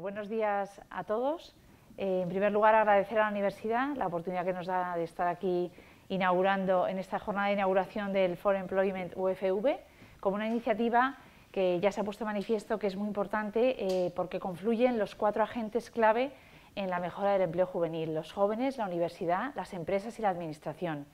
buenos días a todos. Eh, en primer lugar, agradecer a la universidad la oportunidad que nos da de estar aquí inaugurando en esta jornada de inauguración del For Employment UFV como una iniciativa que ya se ha puesto manifiesto que es muy importante eh, porque confluyen los cuatro agentes clave en la mejora del empleo juvenil, los jóvenes, la universidad, las empresas y la administración.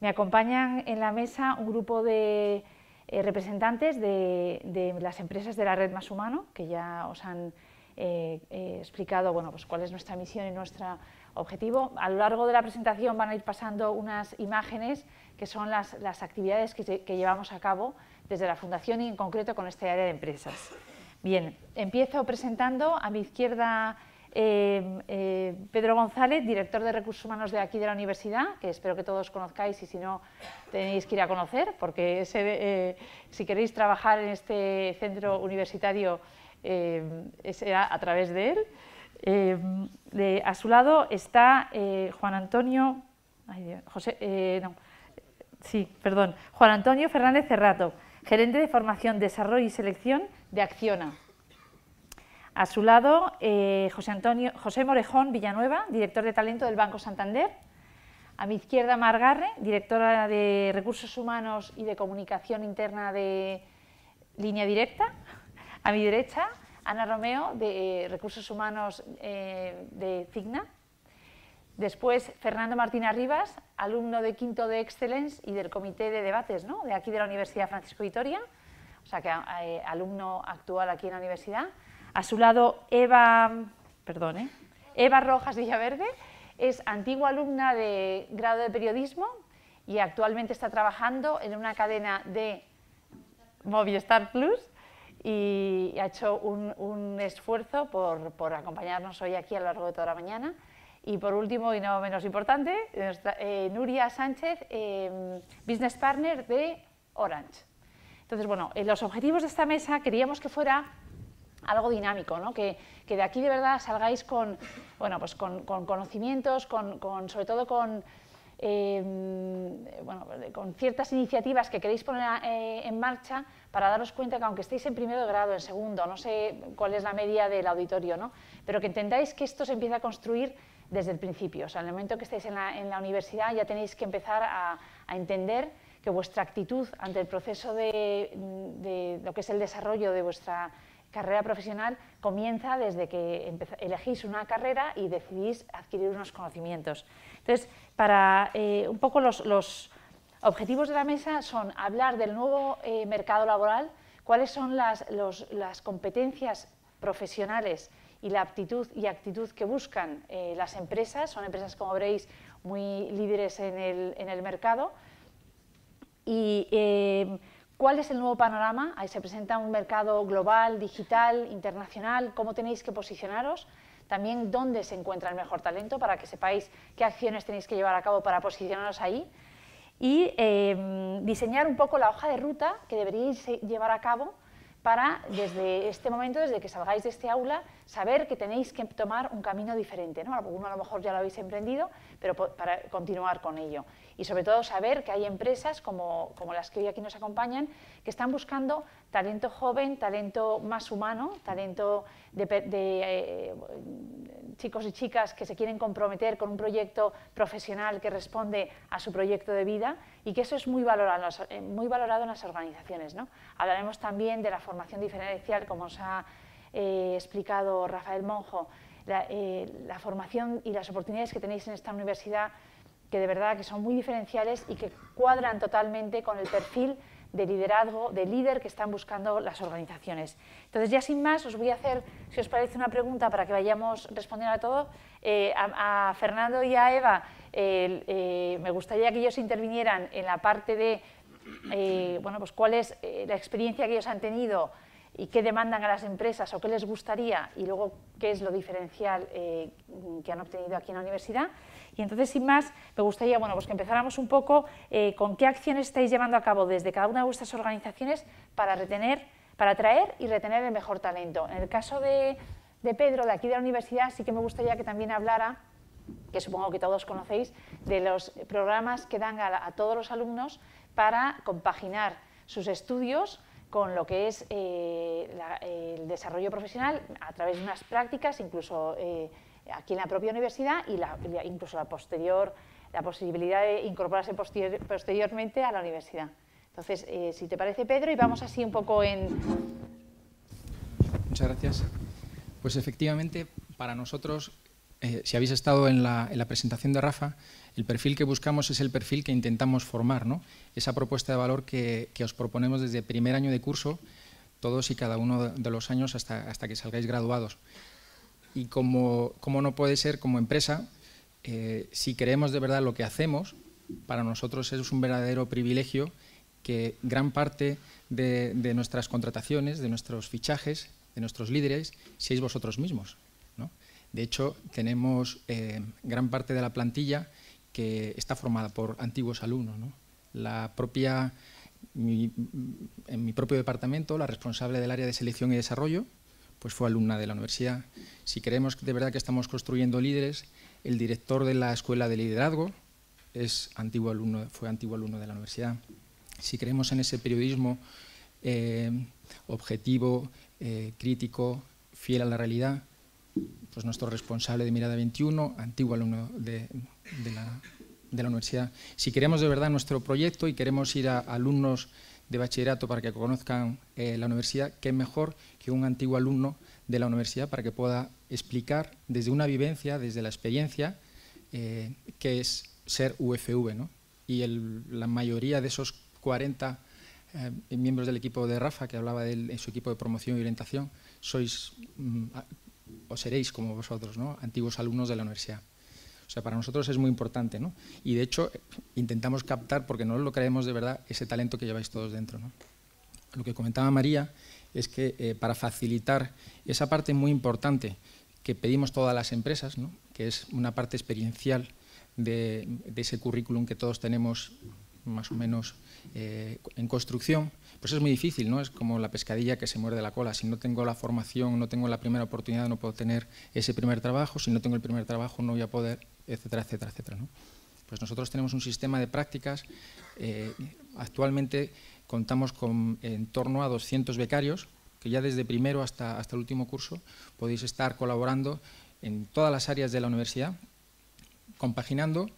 Me acompañan en la mesa un grupo de eh, representantes de las empresas de la red Más Humano, que ya os han he eh, eh, explicado bueno, pues cuál es nuestra misión y nuestro objetivo. A lo largo de la presentación van a ir pasando unas imágenes que son las, las actividades que, llevamos a cabo desde la Fundación y en concreto con este área de empresas. Bien, empiezo presentando a mi izquierda eh, Pedro González, director de Recursos Humanos de aquí de la Universidad, que espero que todos conozcáis y si no tenéis que ir a conocer, porque si queréis trabajar en este centro universitario Em, a través de él. Em, a su lado está eh, Juan Antonio, ay eh, sí, perdón, Juan Antonio Fernández Cerrato, gerente de formación, desarrollo y selección de Acciona. A su lado, eh, José, Antonio, José Morejón Villanueva, director de talento del Banco Santander. A mi izquierda, Margarre, directora de Recursos Humanos y de Comunicación Interna de Línea Directa. A mi derecha, Ana Romeo, de eh, Recursos Humanos eh, de CIGNA. Después, Fernando Martín Arribas, alumno de quinto de Excellence y del Comité de Debates, de aquí de la Universidad Francisco Vitoria, o sea que eh, alumno actual aquí en la universidad. A su lado, Eva, perdón, Eva Rojas Villaverde, es antigua alumna de grado de periodismo y actualmente está trabajando en una cadena de Movistar Plus y ha hecho un, esfuerzo por, acompañarnos hoy aquí a lo largo de toda la mañana. Y por último, y no menos importante, eh, Nuria Sánchez, eh, business partner de Orange. Entonces, bueno, los objetivos de esta mesa queríamos que fuera algo dinámico, que, de aquí de verdad salgáis con, bueno, pues con, conocimientos, con, sobre todo con Em, bueno, con ciertas iniciativas que queréis poner eh, en marcha para daros cuenta que aunque estéis en primer grado, en segundo, no sé cuál es la media del auditorio, ¿no? pero que entendáis que esto se empieza a construir desde el principio. O sea, en el momento que estáis en la, universidad ya tenéis que empezar a, entender que vuestra actitud ante el proceso de, lo que es el desarrollo de vuestra carrera profesional comienza desde que elegís una carrera y decidís adquirir unos conocimientos. Entonces, para eh, un poco los, objetivos de la mesa son hablar del nuevo eh, mercado laboral, cuáles son las, competencias profesionales y la aptitud y actitud que buscan eh, las empresas, son empresas como veréis muy líderes en el, en el mercado, y cuál es el nuevo panorama, ahí se presenta un mercado global, digital, internacional, cómo tenéis que posicionaros, también dónde se encuentra el mejor talento para que sepáis qué acciones tenéis que llevar a cabo para posicionaros ahí y em, diseñar un poco la hoja de ruta que deberíais eh, llevar a cabo para, desde este momento, desde que salgáis de este aula, saber que tenéis que tomar un camino diferente, ¿no? Uno a lo mejor ya lo habéis emprendido, pero para continuar con ello. Y sobre todo saber que hay empresas como, las que hoy aquí nos acompañan que están buscando talento joven, talento más humano, talento de, eh, chicos y chicas que se quieren comprometer con un proyecto profesional que responde a su proyecto de vida y que eso es muy valorado, eh, muy valorado en las organizaciones. Hablaremos también de la formación diferencial, como os ha eh, explicado Rafael Monjo, eh, la, formación y las oportunidades que tenéis en esta universidad, que de verdad que son muy diferenciales y que cuadran totalmente con el perfil de liderazgo, de líder que están buscando las organizaciones. Entonces, ya sin más, os voy a hacer, si os parece, una pregunta para que vayamos respondiendo a todo. Eh, a, Fernando y a Eva, me gustaría que ellos intervinieran en la parte de pues, cuál es la experiencia que ellos han tenido y qué demandan a las empresas o qué les gustaría y luego qué es lo diferencial eh, que han obtenido aquí en la universidad. Y entonces, sin más, me gustaría pues que empezáramos un poco eh, con qué acciones estáis llevando a cabo desde cada una de vuestras organizaciones para retener, para atraer y retener el mejor talento. En el caso de, Pedro, de aquí de la universidad, sí que me gustaría que también hablara que supongo que todos conocéis, de los programas que dan a todos los alumnos para compaginar sus estudios con lo que es eh, el desarrollo profesional a través de unas prácticas, incluso eh, aquí en la propia universidad y la, incluso la posterior, la posibilidad de incorporarse posteriormente a la universidad. Entonces, eh, si te parece, Pedro, y vamos así un poco en... Muchas gracias. Pues efectivamente, para nosotros, si habéis estado en la, en la presentación de Rafa, el perfil que buscamos es el perfil que intentamos formar, ¿no? esa propuesta de valor que, os proponemos desde primer año de curso, todos y cada uno de los años hasta, hasta que salgáis graduados. Y como, no puede ser como empresa, eh, si creemos de verdad lo que hacemos, para nosotros es un verdadero privilegio que gran parte de, de nuestras contrataciones, de nuestros fichajes, de nuestros líderes, seáis vosotros mismos. ¿no? De hecho, tenemos eh, gran parte de la plantilla que está formada por antiguos alumnos. La propia, en mi propio departamento, la responsable del área de selección y desarrollo, pues fue alumna de la universidad. Si creemos de verdad que estamos construyendo líderes, el director de la escuela de liderazgo es antiguo alumno, fue antiguo alumno de la universidad. Si creemos en ese periodismo eh, objetivo, eh, crítico, fiel a la realidad, pues nuestro responsable de Mirada 21, antiguo alumno de, de la, universidad. Si queremos de verdad nuestro proyecto y queremos ir a alumnos de bachillerato para que conozcan eh, la universidad, qué mejor que un antiguo alumno de la universidad para que pueda explicar desde una vivencia, desde la experiencia, que eh, qué es ser UFV. Y el, la mayoría de esos 40 eh, miembros del equipo de Rafa, que hablaba de, en su equipo de promoción y orientación, sois mm, o seréis como vosotros, ¿no? antiguos alumnos de la universidad. O sea, para nosotros es muy importante, ¿no? Y de hecho intentamos captar, porque no lo creemos de verdad, ese talento que lleváis todos dentro, Lo que comentaba María es que eh, para facilitar esa parte muy importante que pedimos todas las empresas, que es una parte experiencial de, ese currículum que todos tenemos más o menos eh, en construcción, pues es muy difícil, ¿no? Es como la pescadilla que se muerde la cola. Si no tengo la formación, no tengo la primera oportunidad, no puedo tener ese primer trabajo. Si no tengo el primer trabajo, no voy a poder etcétera, etcétera, etcétera. Pues nosotros tenemos un sistema de prácticas, eh, actualmente contamos con en torno a 200 becarios, que ya desde primero hasta, hasta el último curso podéis estar colaborando en todas las áreas de la universidad, compaginando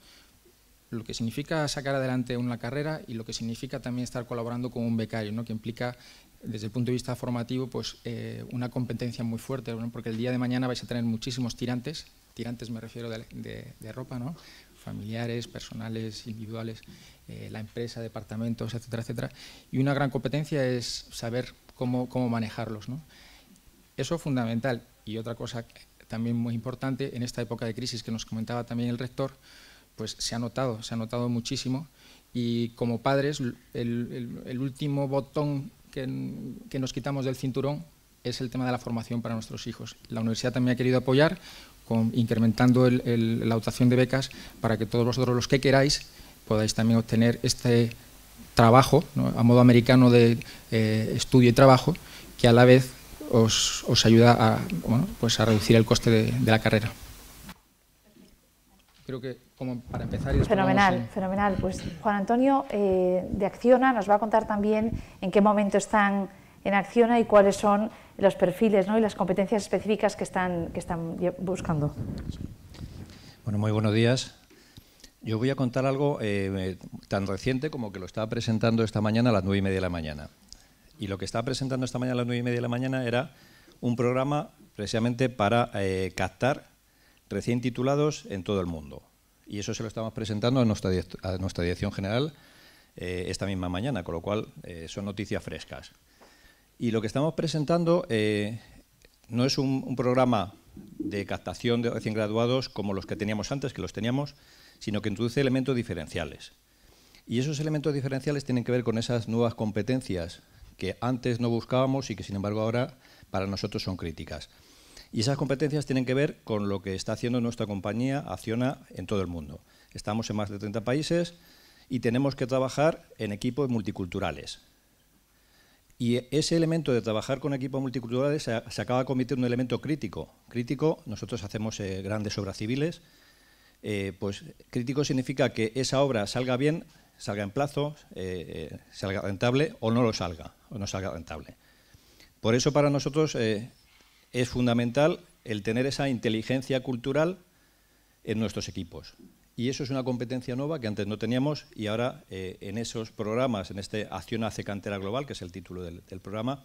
lo que significa sacar adelante una carrera y lo que significa también estar colaborando con un becario, ¿no? que implica desde el punto de vista formativo, pues eh, una competencia muy fuerte, porque el día de mañana vais a tener muchísimos tirantes, tirantes me refiero de, de, ropa, ¿no? familiares, personales, individuales, eh, la empresa, departamentos, etcétera, etcétera. Y una gran competencia es saber cómo, cómo manejarlos. ¿no? Eso es fundamental. Y otra cosa también muy importante en esta época de crisis que nos comentaba también el rector, pues se ha notado, se ha notado muchísimo. Y como padres, el, el, el último botón que, nos quitamos del cinturón es el tema de la formación para nuestros hijos. La universidad también ha querido apoyar con, incrementando la dotación de becas para que todos vosotros los que queráis podáis también obtener este trabajo, a modo americano de eh, estudio y trabajo, que a la vez os, ayuda a, pues a reducir el coste de la carrera. Creo que para empezar. fenomenal, fenomenal. Pues Juan Antonio eh, de Acciona nos va a contar también en qué momento están en Acciona y cuáles son los perfiles ¿no? y las competencias específicas que están, que están buscando. Bueno, muy buenos días. Yo voy a contar algo eh, tan reciente como que lo estaba presentando esta mañana a las nueve y media de la mañana. Y lo que estaba presentando esta mañana a las nueve y media de la mañana era un programa precisamente para eh, captar recién titulados en todo el mundo y eso se lo estamos presentando a nuestra, dirección general eh, esta misma mañana, con lo cual eh, son noticias frescas. Y lo que estamos presentando eh, no es un, un, programa de captación de recién graduados como los que teníamos antes, que los teníamos, sino que introduce elementos diferenciales. Y esos elementos diferenciales tienen que ver con esas nuevas competencias que antes no buscábamos y que sin embargo ahora para nosotros son críticas. Y esas competencias tienen que ver con lo que está haciendo nuestra compañía Acciona en todo el mundo. Estamos en más de 30 países y tenemos que trabajar en equipos multiculturales. Y ese elemento de trabajar con equipos multiculturales se, acaba convirtiendo en un elemento crítico. Crítico, nosotros hacemos eh, grandes obras civiles, eh, pues crítico significa que esa obra salga bien, salga en plazo, eh, salga rentable o no lo salga, o no salga rentable. Por eso para nosotros es fundamental el tener esa inteligencia cultural en nuestros equipos. Y eso es una competencia nueva que antes no teníamos y ahora eh, en esos programas, en este Acción hace cantera global, que es el título del, programa,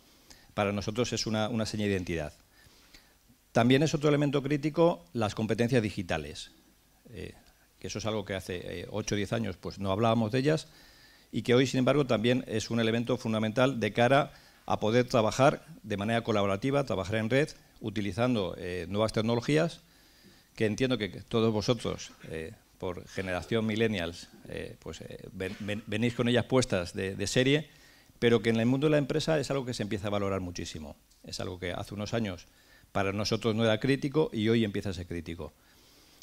para nosotros es una, seña de identidad. También es otro elemento crítico las competencias digitales, eh, que eso es algo que hace 8 eh, o 10 años pues, no hablábamos de ellas y que hoy, sin embargo, también es un elemento fundamental de cara a a poder trabajar de manera colaborativa, trabajar en red, utilizando eh, nuevas tecnologías que entiendo que todos vosotros, eh, por generación millennials, eh, pues venís con ellas puestas de, de, serie, pero que en el mundo de la empresa es algo que se empieza a valorar muchísimo. Es algo que hace unos años para nosotros no era crítico y hoy empieza a ser crítico.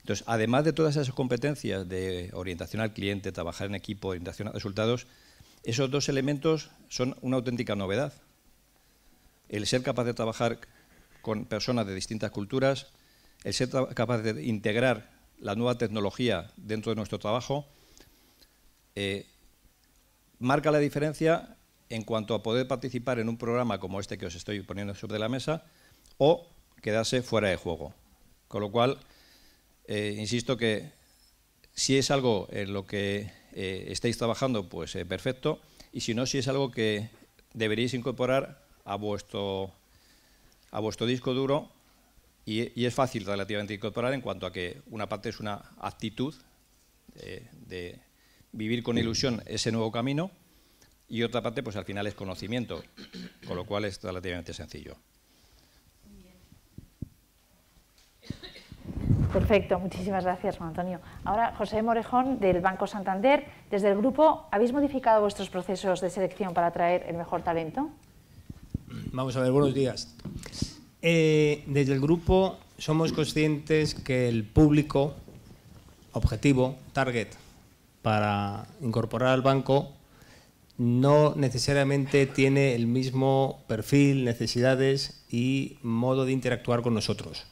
Entonces, además de todas esas competencias de orientación al cliente, trabajar en equipo, orientación a resultados, esos dos elementos son una auténtica novedad el ser capaz de trabajar con personas de distintas culturas, el ser capaz de integrar la nueva tecnología dentro de nuestro trabajo, eh, marca la diferencia en cuanto a poder participar en un programa como este que os estoy poniendo sobre la mesa o quedarse fuera de juego. Con lo cual, eh, insisto que si es algo en lo que eh, estáis trabajando, pues perfecto, y si no, si es algo que deberíais incorporar a vuestro, a vuestro disco duro y, es fácil relativamente incorporar en cuanto a que una parte es una actitud eh, de, vivir con ilusión ese nuevo camino y otra parte pues al final es conocimiento, con lo cual es relativamente sencillo. Perfecto, muchísimas gracias Juan Antonio. Ahora José Morejón del Banco Santander, desde el grupo, ¿habéis modificado vuestros procesos de selección para atraer el mejor talento? Vamos a ver, buenos días. Eh, desde el grupo somos conscientes que el público objetivo, target, para incorporar al banco no necesariamente tiene el mismo perfil, necesidades y modo de interactuar con nosotros.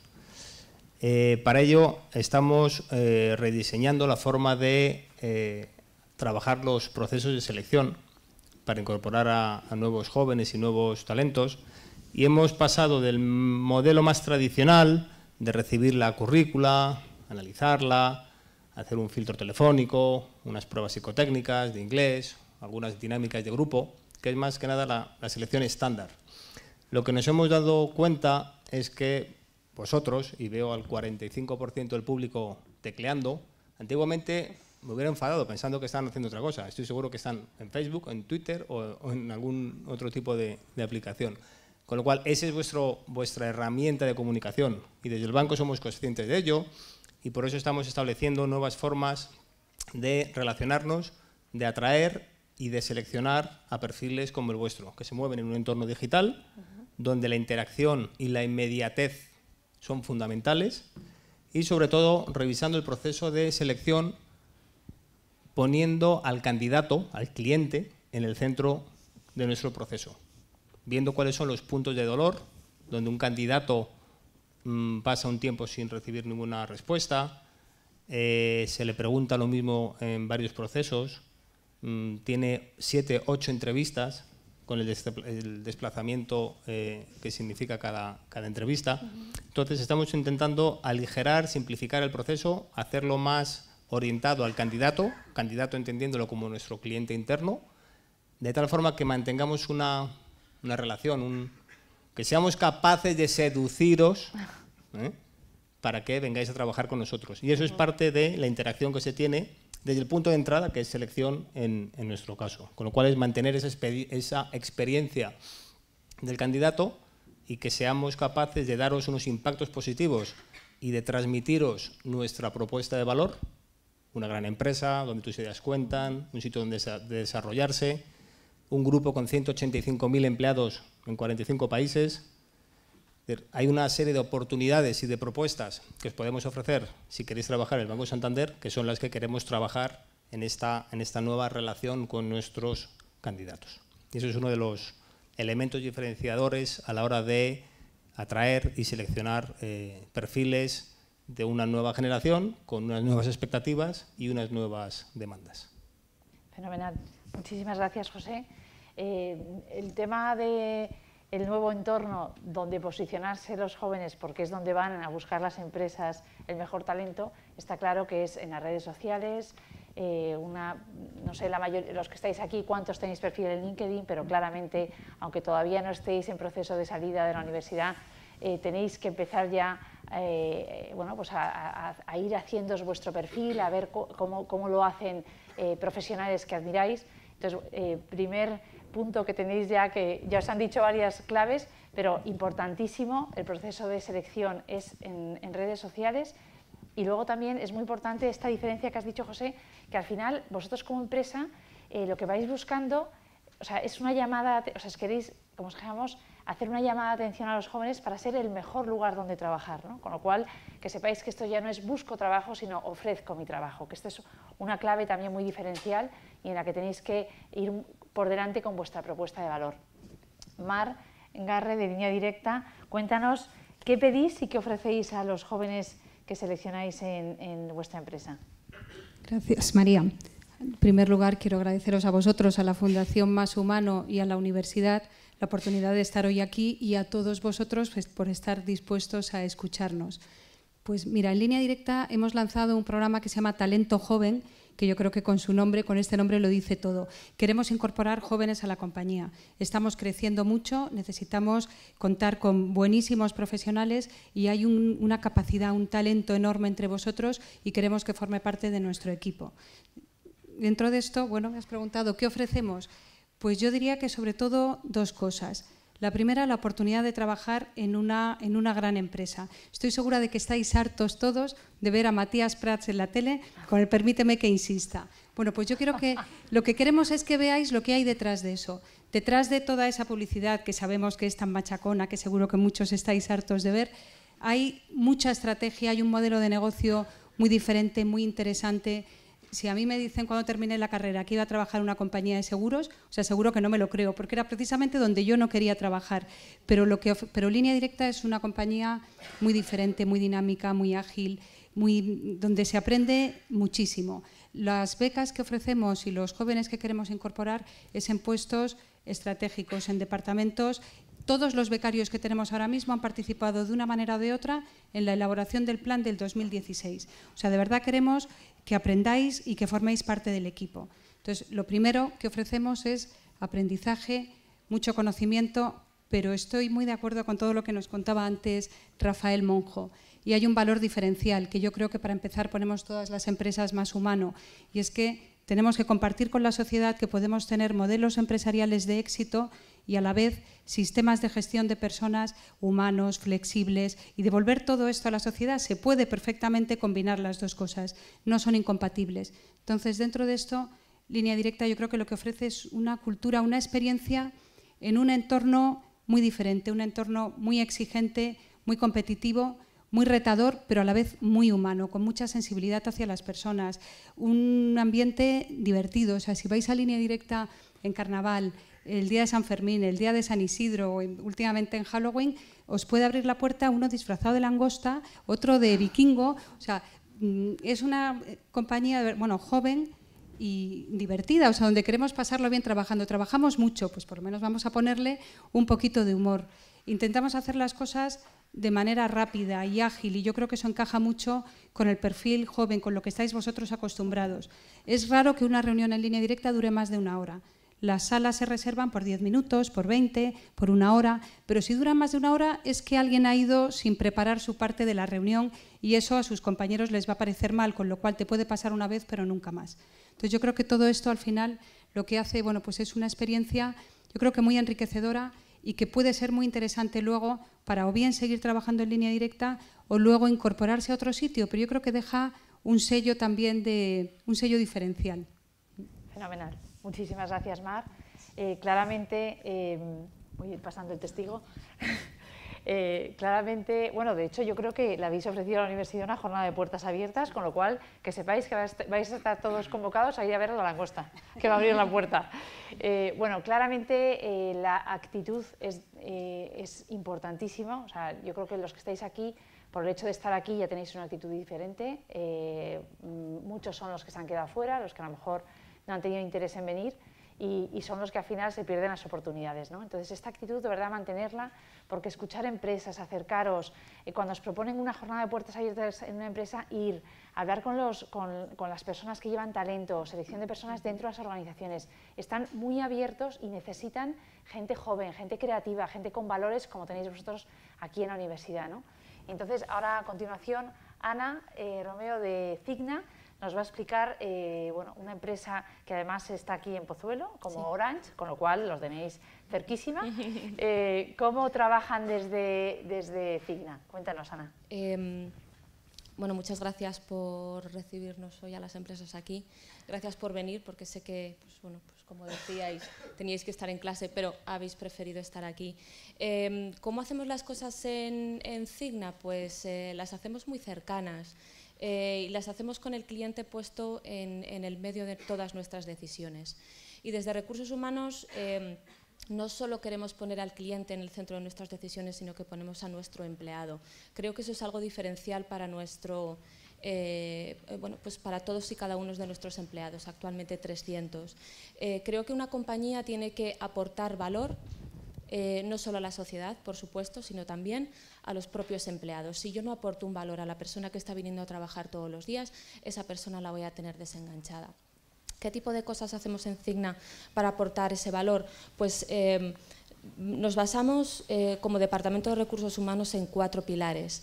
Eh, para ello estamos eh, rediseñando la forma de trabajar los procesos de selección para incorporar a, nuevos jóvenes y nuevos talentos. Y hemos pasado del modelo más tradicional de recibir la currícula, analizarla, hacer un filtro telefónico, unas pruebas psicotécnicas de inglés, algunas dinámicas de grupo, que es más que nada la, la, selección estándar. Lo que nos hemos dado cuenta es que vosotros, y veo al 45% del público tecleando, antiguamente me hubiera enfadado pensando que están haciendo otra cosa. Estoy seguro que están en Facebook, en Twitter o, en algún otro tipo de, aplicación. Con lo cual, esa es vuestro, vuestra herramienta de comunicación y desde el banco somos conscientes de ello y por eso estamos estableciendo nuevas formas de relacionarnos, de atraer y de seleccionar a perfiles como el vuestro, que se mueven en un entorno digital donde la interacción y la inmediatez son fundamentales y sobre todo revisando el proceso de selección poniendo al candidato, al cliente, en el centro de nuestro proceso, viendo cuáles son los puntos de dolor, donde un candidato mm, pasa un tiempo sin recibir ninguna respuesta, eh, se le pregunta lo mismo en varios procesos, mm, tiene siete, ocho entrevistas con el, desplazamiento eh, que significa cada entrevista. Entonces estamos intentando aligerar, simplificar el proceso, hacerlo más orientado al candidato, candidato entendiéndolo como nuestro cliente interno, de tal forma que mantengamos una, una relación, que seamos capaces de seduciros ¿eh? para que vengáis a trabajar con nosotros. Y eso es parte de la interacción que se tiene desde el punto de entrada, que es selección en, en nuestro caso. Con lo cual es mantener esa, esa experiencia del candidato y que seamos capaces de daros unos impactos positivos y de transmitiros nuestra propuesta de valor una gran empresa, donde tus ideas cuentan, un sitio donde desarrollarse, un grupo con 185.000 empleados en 45 países. Hay una serie de oportunidades y de propuestas que os podemos ofrecer si queréis trabajar en el Banco Santander, que son las que queremos trabajar en esta, en esta nueva relación con nuestros candidatos. Y eso es uno de los elementos diferenciadores a la hora de atraer y seleccionar eh, perfiles de una nueva generación con unas nuevas expectativas y unas nuevas demandas. Fenomenal. Muchísimas gracias, José. Eh, el tema de el nuevo entorno donde posicionarse los jóvenes, porque es donde van a buscar las empresas el mejor talento, está claro que es en las redes sociales. Eh, una, no sé, la mayor, los que estáis aquí, cuántos tenéis perfil en LinkedIn, pero claramente, aunque todavía no estéis en proceso de salida de la universidad, eh, tenéis que empezar ya eh, bueno, pues a, ir haciendo vuestro perfil, a ver cómo, lo hacen eh, profesionales que admiráis. Entonces, eh, primer punto que tenéis ya, que ya os han dicho varias claves, pero importantísimo, el proceso de selección es en, redes sociales y luego también es muy importante esta diferencia que has dicho, José, que al final vosotros como empresa lo que vais buscando, o sea, es una llamada, o sea, os queréis, como os llamamos, hacer una llamada de atención a los jóvenes para ser el mejor lugar donde trabajar. Con lo cual, que sepáis que esto ya no es busco trabajo, sino ofrezco mi trabajo, que esto es una clave también muy diferencial y en la que tenéis que ir por delante con vuestra propuesta de valor. Mar Garre, de Línea Directa, cuéntanos qué pedís y qué ofrecéis a los jóvenes que seleccionáis en, en vuestra empresa. Gracias, María. En primer lugar, quiero agradeceros a vosotros, a la Fundación Más Humano y a la Universidad la oportunidad de estar hoy aquí y a todos vosotros pues, por estar dispuestos a escucharnos. Pues mira, en línea directa hemos lanzado un programa que se llama Talento Joven, que yo creo que con su nombre, con este nombre lo dice todo. Queremos incorporar jóvenes a la compañía. Estamos creciendo mucho, necesitamos contar con buenísimos profesionales y hay una capacidad, un talento enorme entre vosotros y queremos que forme parte de nuestro equipo. Dentro de esto, bueno, me has preguntado, ¿qué ofrecemos? Pues yo diría que sobre todo dos cosas. La primera, la oportunidad de trabajar en una, en una gran empresa. Estoy segura de que estáis hartos todos de ver a Matías Prats en la tele, con el permíteme que insista. Bueno, pues yo quiero que lo que queremos es que veáis lo que hay detrás de eso. Detrás de toda esa publicidad que sabemos que es tan machacona, que seguro que muchos estáis hartos de ver, hay mucha estrategia, hay un modelo de negocio muy diferente, muy interesante si a mí me dicen cuando terminé la carrera que iba a trabajar en una compañía de seguros, o sea, seguro que no me lo creo, porque era precisamente donde yo no quería trabajar. Pero, lo que, pero Línea Directa es una compañía muy diferente, muy dinámica, muy ágil, muy, donde se aprende muchísimo. Las becas que ofrecemos y los jóvenes que queremos incorporar es en puestos estratégicos, en departamentos todos los becarios que tenemos ahora mismo han participado de una manera o de otra en la elaboración del plan del 2016. O sea, de verdad queremos que aprendáis y que forméis parte del equipo. Entonces, lo primero que ofrecemos es aprendizaje, mucho conocimiento, pero estoy muy de acuerdo con todo lo que nos contaba antes Rafael Monjo. Y hay un valor diferencial que yo creo que para empezar ponemos todas las empresas más humano, y es que tenemos que compartir con la sociedad que podemos tener modelos empresariales de éxito y a la vez sistemas de gestión de personas humanos, flexibles y devolver todo esto a la sociedad. Se puede perfectamente combinar las dos cosas, no son incompatibles. Entonces, dentro de esto, línea directa yo creo que lo que ofrece es una cultura, una experiencia en un entorno muy diferente, un entorno muy exigente, muy competitivo, muy retador, pero a la vez muy humano, con mucha sensibilidad hacia las personas, un ambiente divertido. O sea, si vais a línea directa en carnaval, el día de San Fermín, el día de San Isidro o últimamente en Halloween, os puede abrir la puerta uno disfrazado de langosta, otro de vikingo. O sea, mm, es una eh, compañía, bueno, joven y divertida, o sea, donde queremos pasarlo bien trabajando. Trabajamos mucho, pues por lo menos vamos a ponerle un poquito de humor. Intentamos hacer las cosas de manera rápida y ágil y yo creo que eso encaja mucho con el perfil joven, con lo que estáis vosotros acostumbrados. Es raro que una reunión en línea directa dure más de una hora. Las salas se reservan por 10 minutos, por 20, por una hora, pero si duran más de una hora es que alguien ha ido sin preparar su parte de la reunión y eso a sus compañeros les va a parecer mal, con lo cual te puede pasar una vez pero nunca más. Entonces yo creo que todo esto al final lo que hace, bueno, pues es una experiencia yo creo que muy enriquecedora y que puede ser muy interesante luego para o bien seguir trabajando en línea directa o luego incorporarse a otro sitio, pero yo creo que deja un sello también de un sello diferencial. Fenomenal. Muchísimas gracias, Mar. Eh, claramente, em, voy a ir pasando el testigo. Eh, claramente, bueno, de hecho yo creo que le habéis ofrecido a la universidad una jornada de puertas abiertas, con lo cual que sepáis que vais a estar todos convocados a ir a ver la langosta, que va a abrir la puerta. Eh, bueno, claramente la actitud es, importantísima, o sea, yo creo que los que estáis aquí por el hecho de estar aquí ya tenéis una actitud diferente. muchos son los que se han quedado fuera, los que a lo mejor no han tenido interés en venir y, son los que al final se pierden las oportunidades. ¿no? Entonces, esta actitud, de verdad, mantenerla, porque escuchar empresas, acercaros, eh, cuando os proponen una jornada de puertas abiertas en una empresa, ir, hablar con, con, las personas que llevan talento, selección de personas dentro de las organizaciones. Están muy abiertos y necesitan gente joven, gente creativa, gente con valores, como tenéis vosotros aquí en la universidad. Entonces, ahora a continuación, Ana eh, Romeo de Cigna nos va a explicar eh, bueno, una empresa que además está aquí en Pozuelo, como Orange, con lo cual los tenéis cerquísima. Eh, ¿Cómo trabajan desde, desde Cuéntanos, Ana. Em, bueno, muchas gracias por recibirnos hoy a las empresas aquí. Gracias por venir, porque sé que, pues, bueno, pues como decíais, teníais que estar en clase, pero habéis preferido estar aquí. Em, ¿Cómo hacemos las cosas en, Cigna? Pues eh, las hacemos muy cercanas. Eh, y las hacemos con el cliente puesto en, el medio de todas nuestras decisiones. Y desde recursos humanos em, no solo queremos poner al cliente en el centro de nuestras decisiones, sino que ponemos a nuestro empleado. Creo que eso es algo diferencial para nuestro... Eh, eh, pues para todos y cada uno de nuestros empleados, actualmente 300. creo que una compañía tiene que aportar valor eh, no solo a la sociedad, por supuesto, sino también a los propios empleados. Si yo no aporto un valor a la persona que está viniendo a trabajar todos los días, esa persona la voy a tener desenganchada. ¿Qué tipo de cosas hacemos en Cigna para aportar ese valor? Pues eh, nos basamos eh, como Departamento de Recursos Humanos en cuatro pilares.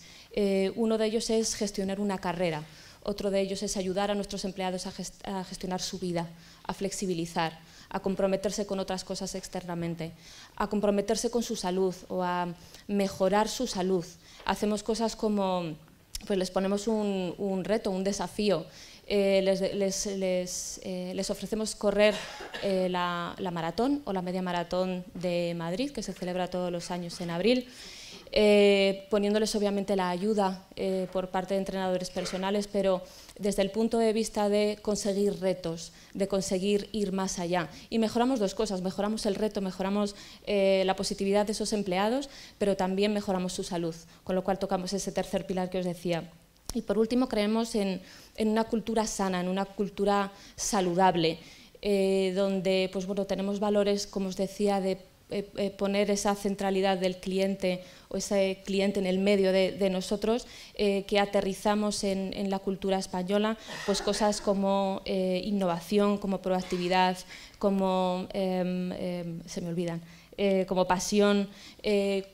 uno de ellos es gestionar una carrera, otro de ellos es ayudar a nuestros empleados a gestionar su vida, a flexibilizar a comprometerse con otras cosas externamente, a comprometerse con su salud o a mejorar su salud. Hacemos cosas como, pues les ponemos un, reto, un desafío, eh, eh, les, ofrecemos correr eh, la maratón o la media maratón de Madrid, que se celebra todos los años en abril. Eh, poniéndoles obviamente la ayuda eh, por parte de entrenadores personales, pero desde el punto de vista de conseguir retos, de conseguir ir más allá. Y mejoramos dos cosas, mejoramos el reto, mejoramos eh, la positividad de esos empleados, pero también mejoramos su salud, con lo cual tocamos ese tercer pilar que os decía. Y por último, creemos en, en una cultura sana, en una cultura saludable, donde pues, bueno, tenemos valores, como os decía, de eh, eh, poner esa centralidad del cliente o ese cliente en el medio de, nosotros, eh, que aterrizamos en, la cultura española, pues cosas como innovación, como proactividad, como, em, em, se me olvidan, como pasión,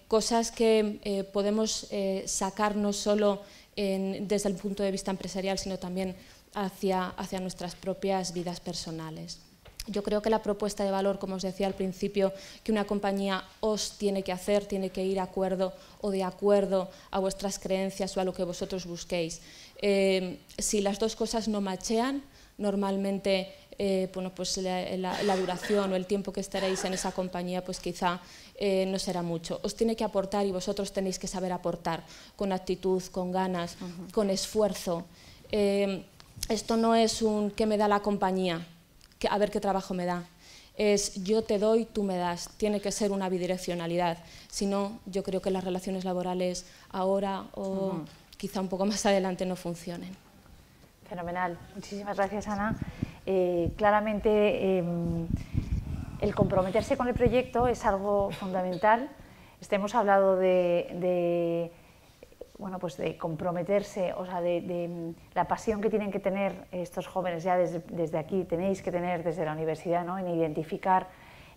cosas que podemos sacar no solo desde el punto de vista empresarial, sino también hacia nuestras propias vidas personales. Yo creo que la propuesta de valor, como os decía al principio, que una compañía os tiene que hacer, tiene que ir de acuerdo o de acuerdo a vuestras creencias o a lo que vosotros busquéis. Eh, si las dos cosas no machean, normalmente eh, pues la, duración o el tiempo que estaréis en esa compañía pues quizá eh, no será mucho. Os tiene que aportar y vosotros tenéis que saber aportar con actitud, con ganas, con esfuerzo. esto no es un que me da la compañía, a ver qué trabajo me da. Es yo te doy, tú me das. Tiene que ser una bidireccionalidad. Si no, yo creo que las relaciones laborales ahora o quizá un poco más adelante no funcionen. Fenomenal. Muchísimas gracias, Ana. Eh, claramente, em, el comprometerse con el proyecto es algo fundamental. Este, hemos hablado de bueno, pues de comprometerse, o sea, de, mm, la pasión que tienen que tener estos jóvenes ya desde, aquí, tenéis que tener desde la universidad, ¿no? En identificar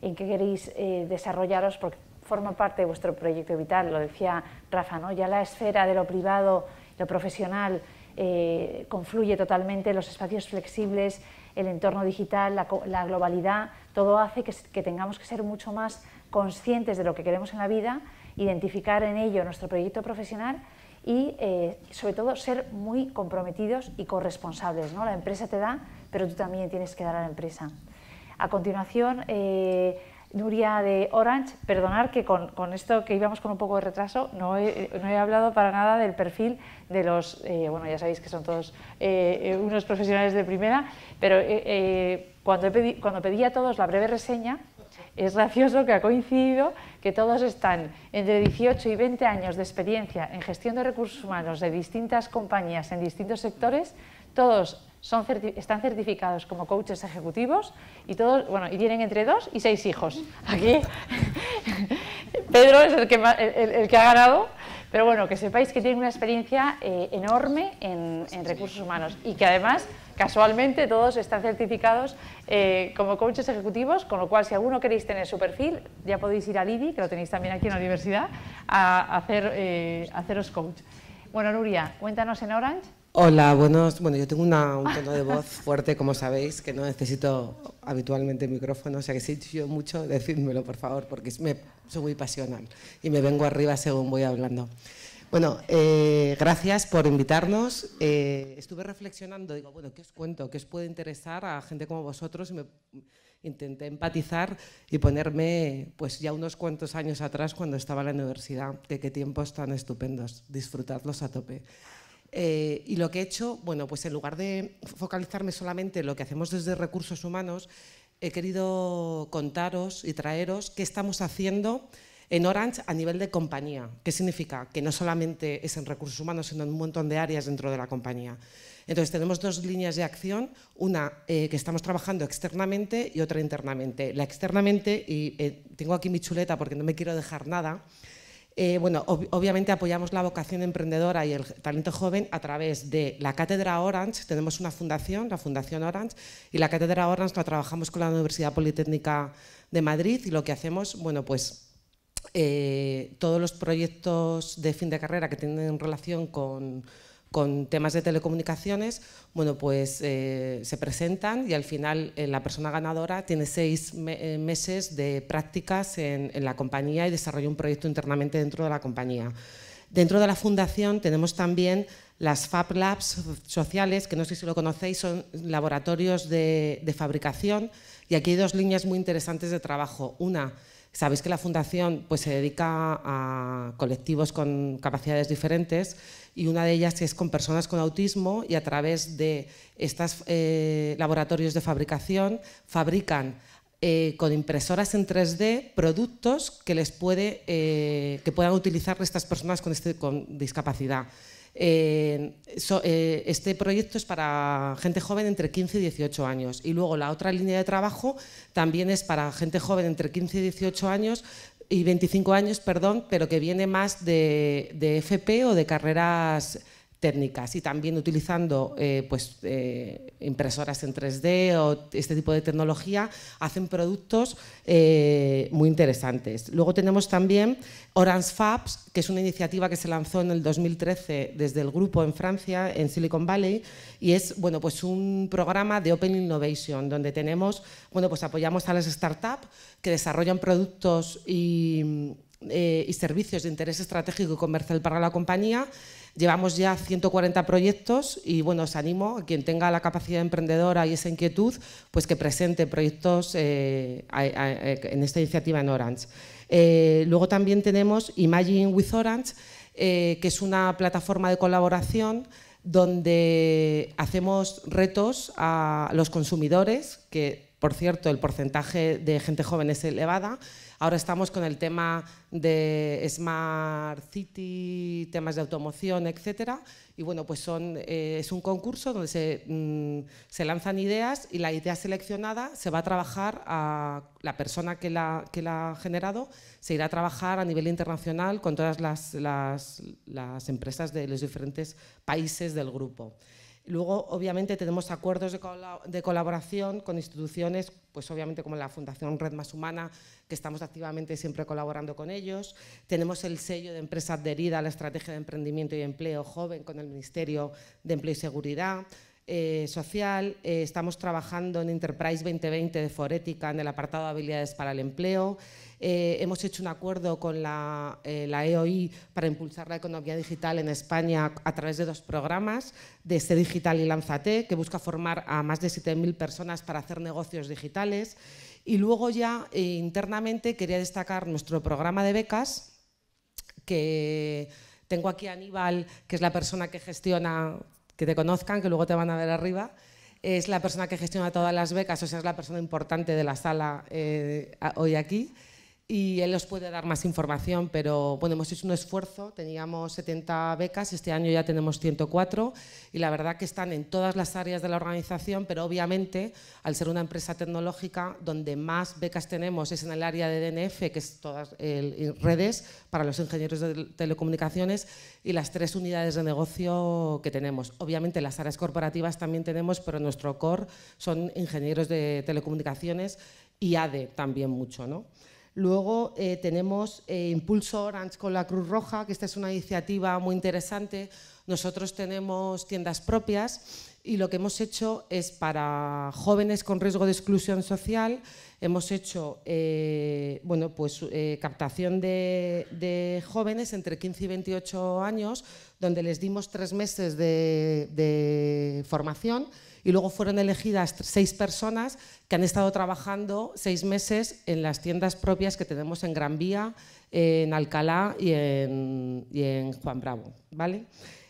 en qué queréis eh, desarrollaros, porque forma parte de vuestro proyecto vital, lo decía Rafa, Ya la esfera de lo privado, lo profesional, eh, confluye totalmente, los espacios flexibles, el entorno digital, la, globalidad, todo hace que tengamos que ser mucho más conscientes de lo que queremos en la vida, identificar en ello nuestro proyecto profesional y eh, sobre todo ser muy comprometidos y corresponsables. ¿no? La empresa te da, pero tú también tienes que dar a la empresa. A continuación, eh, Nuria de Orange, perdonar que con, con, esto que íbamos con un poco de retraso, no he, hablado para nada del perfil de los, eh, bueno, ya sabéis que son todos unos profesionales de primera, pero cuando, cuando pedí a todos la breve reseña, es gracioso que ha coincidido que todos están entre 18 y 20 años de experiencia en gestión de recursos humanos de distintas compañías en distintos sectores, todos están certificados como coaches ejecutivos y todos, bueno, y tienen entre dos y seis hijos. Aquí Pedro es el que, el, que ha ganado, pero bueno, que sepáis que tiene una experiencia eh, enorme en recursos humanos y que además casualmente todos están certificados eh, como coaches ejecutivos, con lo cual si alguno queréis tener su perfil, ya podéis ir a IDI, que lo tenéis también aquí en la universidad, a, hacer, eh, haceros coach. Bueno, Nuria, cuéntanos en Orange. Hola, buenos. Bueno, yo tengo un tono de voz fuerte, como sabéis, que no necesito habitualmente micrófono, o sea que si yo mucho, decídmelo por favor, porque soy muy pasional y me vengo arriba según voy hablando. Bueno, eh, gracias por invitarnos. Eh, estuve reflexionando, digo, bueno, ¿qué os cuento? ¿Qué os puede interesar a gente como vosotros? Y me intenté empatizar y ponerme, pues ya unos cuantos años atrás, cuando estaba en la universidad, de qué tiempos tan estupendos, disfrutarlos a tope. Eh, y lo que he hecho, bueno, pues en lugar de focalizarme solamente en lo que hacemos desde recursos humanos, he querido contaros y traeros qué estamos haciendo en Orange a nivel de compañía. ¿Qué significa? Que no solamente es en recursos humanos, sino en un montón de áreas dentro de la compañía. Entonces tenemos dos líneas de acción, una eh, que estamos trabajando externamente y otra internamente. La externamente, y eh, tengo aquí mi chuleta porque no me quiero dejar nada, eh, bueno, obviamente apoyamos la vocación emprendedora y el talento joven a través de la Cátedra Orange. Tenemos una fundación, la Fundación Orange, y la Cátedra Orange la trabajamos con la Universidad Politécnica de Madrid y lo que hacemos, bueno, pues eh, todos los proyectos de fin de carrera que tienen relación con, con temas de telecomunicaciones, bueno, pues eh, se presentan y al final eh, la persona ganadora tiene seis meses de prácticas en, la compañía y desarrolla un proyecto internamente dentro de la compañía. Dentro de la fundación tenemos también las Fab Labs sociales, que no sé si lo conocéis, son laboratorios de, de fabricación y aquí hay dos líneas muy interesantes de trabajo. Una, Sabéis que la Fundación pues, se dedica a colectivos con capacidades diferentes y una de ellas es con personas con autismo y a través de estos eh, laboratorios de fabricación fabrican eh, con impresoras en 3D productos que, les puede, eh, que puedan utilizar estas personas con, este, con discapacidad. Eh, eh, este proyecto es para gente joven entre 15 y 18 años. Y luego la otra línea de trabajo también es para gente joven entre 15 y 18 años y 25 años, perdón, pero que viene más de FP o de carreras y también utilizando eh, pues, eh, impresoras en 3D o este tipo de tecnología hacen productos eh, muy interesantes. Luego tenemos también Orange Fabs, que es una iniciativa que se lanzó en el 2013 desde el grupo en Francia, en Silicon Valley, y es bueno, pues un programa de Open Innovation, donde tenemos, pues apoyamos a las startups que desarrollan productos y servicios de interés estratégico y comercial para la compañía Llevamos ya 140 proyectos y bueno, os animo a quien tenga la capacidad emprendedora y esa inquietud, pues que presente proyectos eh, eh, en esta iniciativa en Orange. Eh, luego también tenemos Imagine with Orange, que es una plataforma de colaboración donde hacemos retos a los consumidores, que por cierto el porcentaje de gente joven es elevada, Ahora estamos con el tema de Smart City, temas de automoción, etc. Y bueno, pues eh, es un concurso donde mm, se, lanzan ideas y la idea seleccionada se va a trabajar a la persona que la, ha generado, se irá a trabajar a nivel internacional con todas las empresas de los diferentes países del grupo. Luego, obviamente, tenemos acuerdos de, colaboración con instituciones, pues obviamente como la Fundación Red Más Humana, que estamos activamente siempre colaborando con ellos. Tenemos el sello de empresa adherida a la Estrategia de Emprendimiento y Empleo Joven con el Ministerio de Empleo y Seguridad. Eh, social, eh, estamos trabajando en Enterprise 2020 de Forética en el apartado de habilidades para el empleo eh, hemos hecho un acuerdo con la, EOI eh, e para impulsar la economía digital en España a través de dos programas, de este Digital y Lanzate, que busca formar a más de 7.000 personas para hacer negocios digitales. Y luego ya eh, internamente quería destacar nuestro programa de becas, que tengo aquí a Aníbal, que es la persona que gestiona, que te conozcan, que luego te van a ver arriba es la persona que gestiona todas las becas, o sea, es la persona importante de la sala hoy aquí y él nos puede dar más información, pero bueno, hemos hecho un esfuerzo, teníamos 70 becas, este año ya tenemos 104 y la verdad que están en todas las áreas de la organización, pero obviamente al ser una empresa tecnológica donde más becas tenemos es en el área de DNF, que es todas redes para los ingenieros de telecomunicaciones y las tres unidades de negocio que tenemos. Obviamente las áreas corporativas también tenemos, pero nuestro core son ingenieros de telecomunicaciones y ADE también mucho, ¿no? Luego eh, tenemos eh, Impulso Orange con la Cruz Roja, que esta es una iniciativa muy interesante. Nosotros tenemos tiendas propias y lo que hemos hecho es para jóvenes con riesgo de exclusión social, hemos hecho eh, pues, captación de, jóvenes entre 15 y 28 años, donde les dimos tres meses de formación y luego fueron elegidas seis personas que han estado trabajando seis meses en las tiendas propias que tenemos en Gran Vía, en Alcalá y en, Juan Bravo. ¿vale?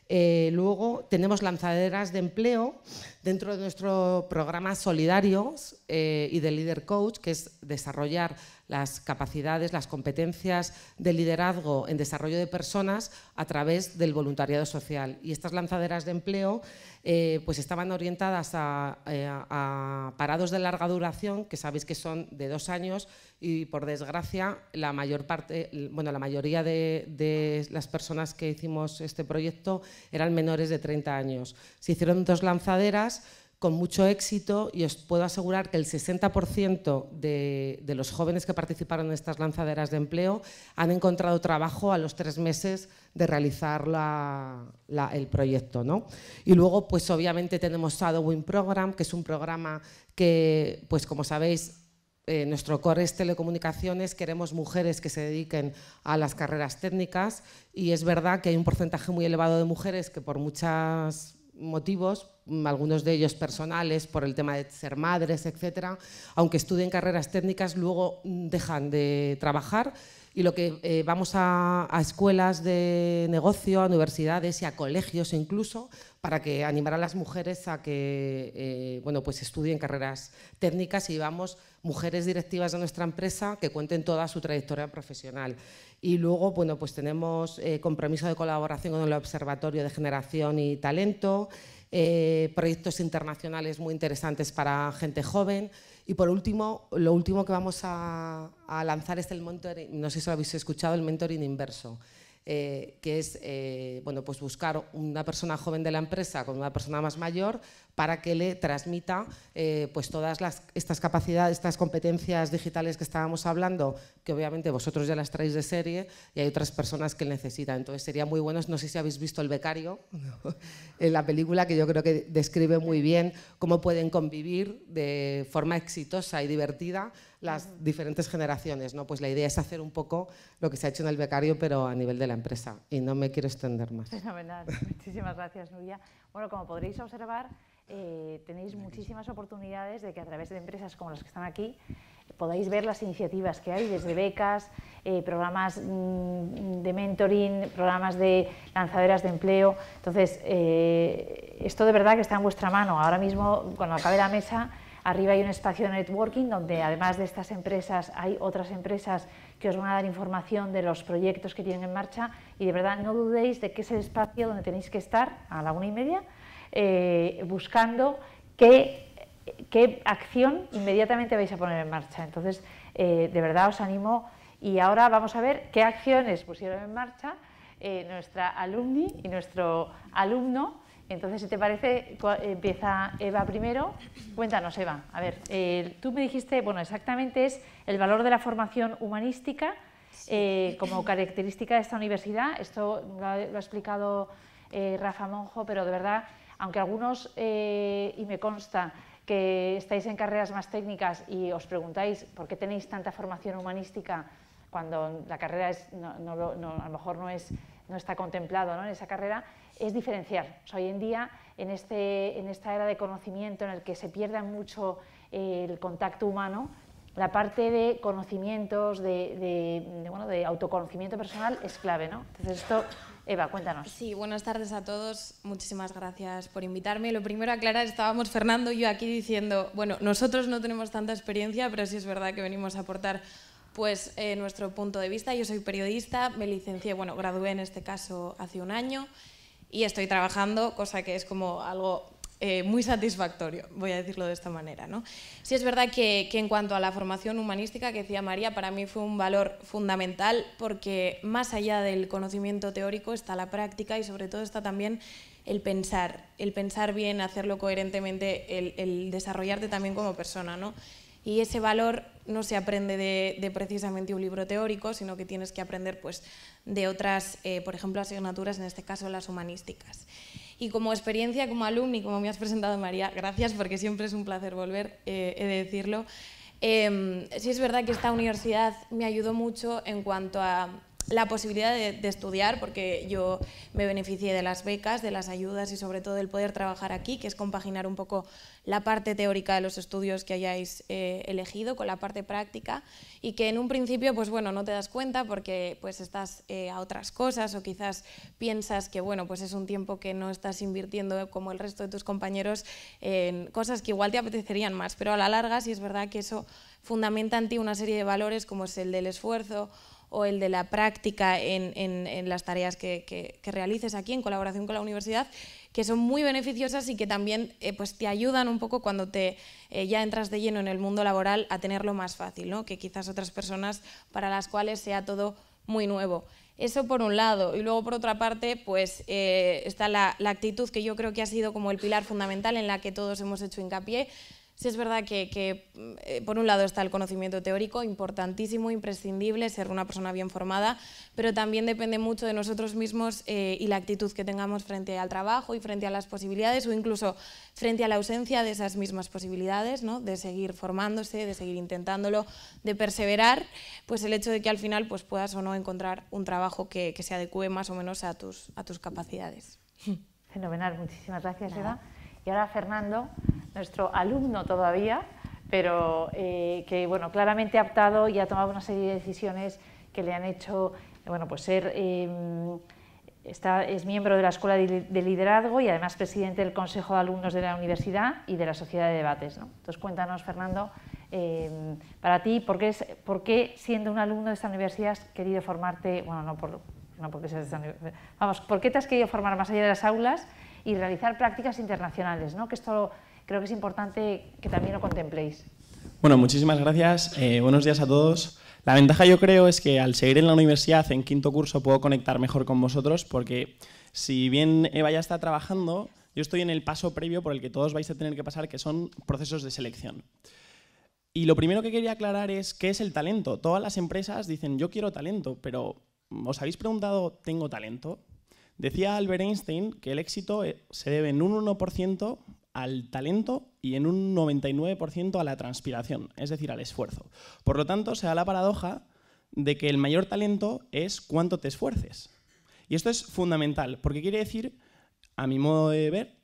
Eh, luego tenemos lanzaderas de empleo dentro de nuestro programa Solidarios eh, y de Leader Coach, que es desarrollar las capacidades, las competencias de liderazgo en desarrollo de personas a través del voluntariado social. Y estas lanzaderas de empleo eh, pues estaban orientadas eh, a, parados de larga duración, que sabéis que son de dos años, y por desgracia la, mayor parte, bueno, la mayoría de, de las personas que hicimos este proyecto eran menores de 30 años. Se hicieron dos lanzaderas con mucho éxito y os puedo asegurar que el 60% de, los jóvenes que participaron en estas lanzaderas de empleo han encontrado trabajo a los tres meses de realizar el proyecto. ¿no? Y luego, pues obviamente tenemos Shadowing Program, que es un programa que, pues como sabéis, eh, nuestro core es telecomunicaciones, queremos mujeres que se dediquen a las carreras técnicas y es verdad que hay un porcentaje muy elevado de mujeres que por muchas motivos, mm, algunos de ellos personales por el tema de ser madres, etcétera, aunque estudien carreras técnicas, luego mm, dejan de trabajar y lo que eh, vamos a, escuelas de negocio, a universidades y a colegios incluso, para que animar a las mujeres a que eh, pues estudien carreras técnicas y vamos mujeres directivas de nuestra empresa que cuenten toda su trayectoria profesional. Y luego, bueno, pues tenemos eh, compromiso de colaboración con el Observatorio de Generación y Talento, proyectos internacionales muy interesantes para gente joven y por último, lo último que vamos a, lanzar es el mentoring, no sé si lo habéis escuchado, el mentoring inverso. Eh, que es eh, bueno, pues buscar una persona joven de la empresa con una persona más mayor para que le transmita eh, pues todas estas capacidades, estas competencias digitales que estábamos hablando, que obviamente vosotros ya las traéis de serie y hay otras personas que necesitan. Entonces sería muy bueno, no sé si habéis visto El Becario, en la película que yo creo que describe muy bien cómo pueden convivir de forma exitosa y divertida las diferentes generaciones. ¿no? Pues la idea es hacer un poco lo que se ha hecho en el becario, pero a nivel de la empresa. Y no me quiero extender más. Fenomenal. Muchísimas gracias, Nuria. Bueno, como podréis observar, eh, tenéis muchísimas oportunidades de que a través de empresas como las que están aquí podáis ver las iniciativas que hay, desde becas, eh, programas mm, de mentoring, programas de lanzaderas de empleo. Entonces, eh, esto de verdad que está en vuestra mano. Ahora mismo, cuando acabe la mesa, arriba hay un espacio de networking donde además de estas empresas hay otras empresas que os van a dar información de los proyectos que tienen en marcha y de verdad no dudéis de que es el espacio donde tenéis que estar a la una y media eh, buscando qué, acción inmediatamente vais a poner en marcha. Entonces, eh, de verdad os animo y ahora vamos a ver qué acciones pusieron en marcha eh, nuestra alumni y nuestro alumno. Entonces, si te parece, empieza Eva primero. Cuéntanos, Eva. A ver, tú me dijiste, bueno, exactamente es el valor de la formación humanística como característica de esta universidad. Esto lo ha, explicado Rafa Monjo, pero de verdad aunque algunos, eh, y me consta, que estáis en carreras más técnicas y os preguntáis por qué tenéis tanta formación humanística cuando la carrera es, a lo mejor no, está contemplado en esa carrera, es diferenciar. hoy en día, este, en, esta era de conocimiento en el que se pierde mucho eh, el contacto humano, la parte de conocimientos, de, autoconocimiento personal es clave. ¿no? Entonces, esto Eva, cuéntanos. Sí, buenas tardes a todos. Muchísimas gracias por invitarme. Lo primero, aclarar, estábamos Fernando y yo aquí diciendo, bueno, nosotros no tenemos tanta experiencia, pero sí es verdad que venimos a aportar pues eh, nuestro punto de vista. Yo soy periodista, me licencié, bueno, gradué en este caso hace un año y estoy trabajando, cosa que es como algo eh, muy satisfactorio, voy a decirlo de esta manera. ¿no? Sí es verdad que, en cuanto a la formación humanística que decía María, para mí fue un valor fundamental porque más allá del conocimiento teórico está la práctica y sobre todo está también el pensar, el pensar bien, hacerlo coherentemente, el, desarrollarte también como persona. ¿no? Y ese valor no se aprende de, de, precisamente un libro teórico, sino que tienes que aprender pues, de otras, eh, por ejemplo, asignaturas, en este caso las humanísticas. Y como experiencia, como alumni, como me has presentado María, gracias porque siempre es un placer volver, eh, he de decirlo. Em, sí es verdad que esta universidad me ayudó mucho en cuanto a la posibilidad de, estudiar, porque yo me beneficié de las becas, de las ayudas y sobre todo del poder trabajar aquí, que es compaginar un poco la parte teórica de los estudios que hayáis eh, elegido con la parte práctica y que en un principio, pues bueno, no te das cuenta porque pues estás eh, a otras cosas o quizás piensas que, bueno, pues es un tiempo que no estás invirtiendo como el resto de tus compañeros en cosas que igual te apetecerían más, pero a la larga sí es verdad que eso fundamenta en ti una serie de valores como es el del esfuerzo, o el de la práctica en, las tareas que, realices aquí en colaboración con la universidad, que son muy beneficiosas y que también eh, pues te ayudan un poco cuando te, eh, ya entras de lleno en el mundo laboral a tenerlo más fácil, ¿no? que quizás otras personas para las cuales sea todo muy nuevo. Eso por un lado. Y luego por otra parte, pues eh, está la, la actitud que yo creo que ha sido como el pilar fundamental en la que todos hemos hecho hincapié, Sí es verdad que, eh, por un lado está el conocimiento teórico, importantísimo, imprescindible, ser una persona bien formada, pero también depende mucho de nosotros mismos eh, y la actitud que tengamos frente al trabajo y frente a las posibilidades o incluso frente a la ausencia de esas mismas posibilidades, ¿no? de seguir formándose, de seguir intentándolo, de perseverar, pues el hecho de que al final pues puedas o no encontrar un trabajo que, se adecue más o menos a tus, a tus capacidades. Fenomenal, muchísimas gracias Eva. Y ahora Fernando, nuestro alumno todavía, pero eh, que bueno, claramente ha optado y ha tomado una serie de decisiones que le han hecho bueno, pues ser, em, está, es miembro de la Escuela de Liderazgo y además presidente del Consejo de Alumnos de la Universidad y de la Sociedad de Debates. Entonces cuéntanos, Fernando, em, para ti, ¿por qué, es, ¿por siendo un alumno de esta universidad has querido formarte, bueno, no, por, no porque seas de esta ¿por qué te has querido formar más allá de las aulas y realizar prácticas internacionales, ¿no? que esto creo que es importante que también lo contempléis. Bueno, muchísimas gracias. Eh, buenos días a todos. La ventaja yo creo es que al seguir en la universidad en quinto curso puedo conectar mejor con vosotros porque si bien Eva ya está trabajando, yo estoy en el paso previo por el que todos vais a tener que pasar, que son procesos de selección. Y lo primero que quería aclarar es qué es el talento. Todas las empresas dicen yo quiero talento, pero ¿os habéis preguntado tengo talento? Decía Albert Einstein que el éxito eh, se debe en un 1% al talento y en un 99% a la transpiración, es decir, al esfuerzo. Por lo tanto, se da la paradoja de que el mayor talento es cuánto te esfuerces. Y esto es fundamental, porque quiere decir, a mi modo de ver,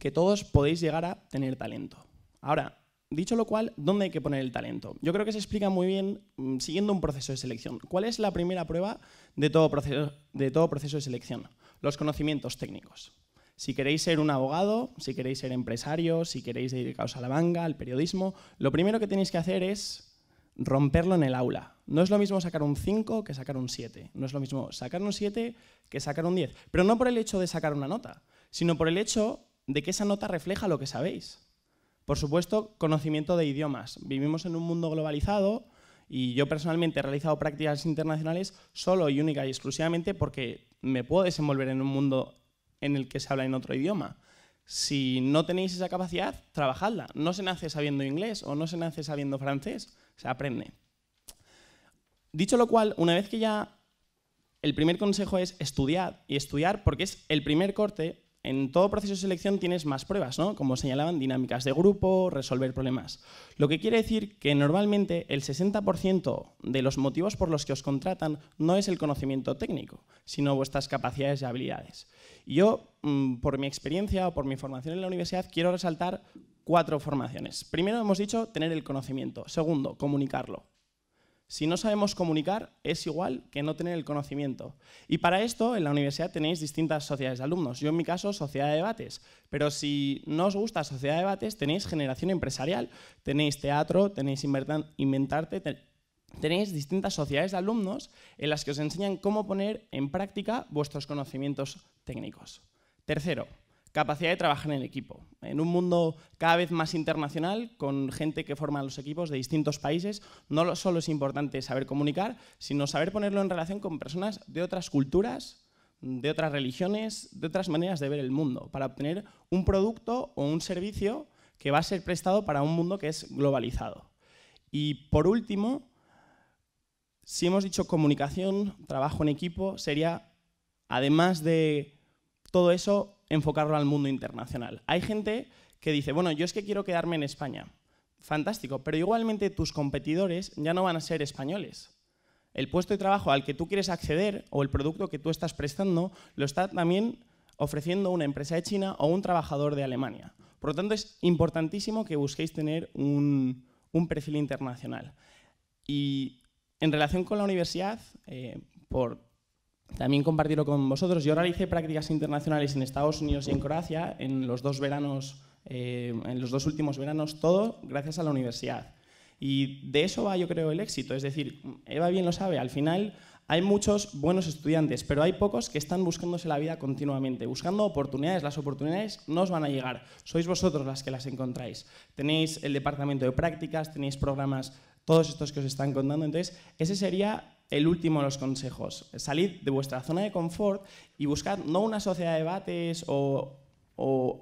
que todos podéis llegar a tener talento. Ahora, Dicho lo cual, ¿dónde hay que poner el talento? Yo creo que se explica muy bien mm, siguiendo un proceso de selección. ¿Cuál es la primera prueba de todo, proceso, de todo proceso de selección? Los conocimientos técnicos. Si queréis ser un abogado, si queréis ser empresario, si queréis dedicaros a la manga, al periodismo, lo primero que tenéis que hacer es romperlo en el aula. No es lo mismo sacar un 5 que sacar un 7. No es lo mismo sacar un 7 que sacar un 10. Pero no por el hecho de sacar una nota, sino por el hecho de que esa nota refleja lo que sabéis. Por supuesto, conocimiento de idiomas. Vivimos en un mundo globalizado y yo personalmente he realizado prácticas internacionales solo y única y exclusivamente porque me puedo desenvolver en un mundo en el que se habla en otro idioma. Si no tenéis esa capacidad, trabajadla. No se nace sabiendo inglés o no se nace sabiendo francés, se aprende. Dicho lo cual, una vez que ya el primer consejo es estudiar y estudiar porque es el primer corte en todo proceso de selección tienes más pruebas, ¿no? Como señalaban, dinámicas de grupo, resolver problemas. Lo que quiere decir que normalmente el 60% de los motivos por los que os contratan no es el conocimiento técnico, sino vuestras capacidades y habilidades. yo, mm, por mi experiencia o por mi formación en la universidad, quiero resaltar cuatro formaciones. Primero, hemos dicho tener el conocimiento. Segundo, comunicarlo. Si no sabemos comunicar, es igual que no tener el conocimiento. Y para esto, en la universidad tenéis distintas sociedades de alumnos. Yo, en mi caso, sociedad de debates. Pero si no os gusta sociedad de debates, tenéis generación empresarial, tenéis teatro, tenéis inventarte, tenéis distintas sociedades de alumnos en las que os enseñan cómo poner en práctica vuestros conocimientos técnicos. Tercero, capacidad de trabajar en equipo. En un mundo cada vez más internacional, con gente que forma los equipos de distintos países, no solo es importante saber comunicar, sino saber ponerlo en relación con personas de otras culturas, de otras religiones, de otras maneras de ver el mundo, para obtener un producto o un servicio que va a ser prestado para un mundo que es globalizado. Y por último, si hemos dicho comunicación, trabajo en equipo, sería, además de todo eso, enfocarlo al mundo internacional. Hay gente que dice, bueno, yo es que quiero quedarme en España. Fantástico, pero igualmente tus competidores ya no van a ser españoles. El puesto de trabajo al que tú quieres acceder o el producto que tú estás prestando lo está también ofreciendo una empresa de China o un trabajador de Alemania. Por lo tanto, es importantísimo que busquéis tener un, perfil internacional. Y en relación con la universidad, eh, por también compartirlo con vosotros. Yo realicé prácticas internacionales en Estados Unidos y en Croacia en los dos veranos, eh, en los dos últimos veranos, todo gracias a la universidad. Y de eso va, yo creo, el éxito. Es decir, Eva bien lo sabe, al final hay muchos buenos estudiantes, pero hay pocos que están buscándose la vida continuamente, buscando oportunidades. Las oportunidades no os van a llegar, sois vosotros las que las encontráis. Tenéis el departamento de prácticas, tenéis programas todos estos que os están contando. Entonces, ese sería el último de los consejos. Salid de vuestra zona de confort y buscad no una sociedad de debates o,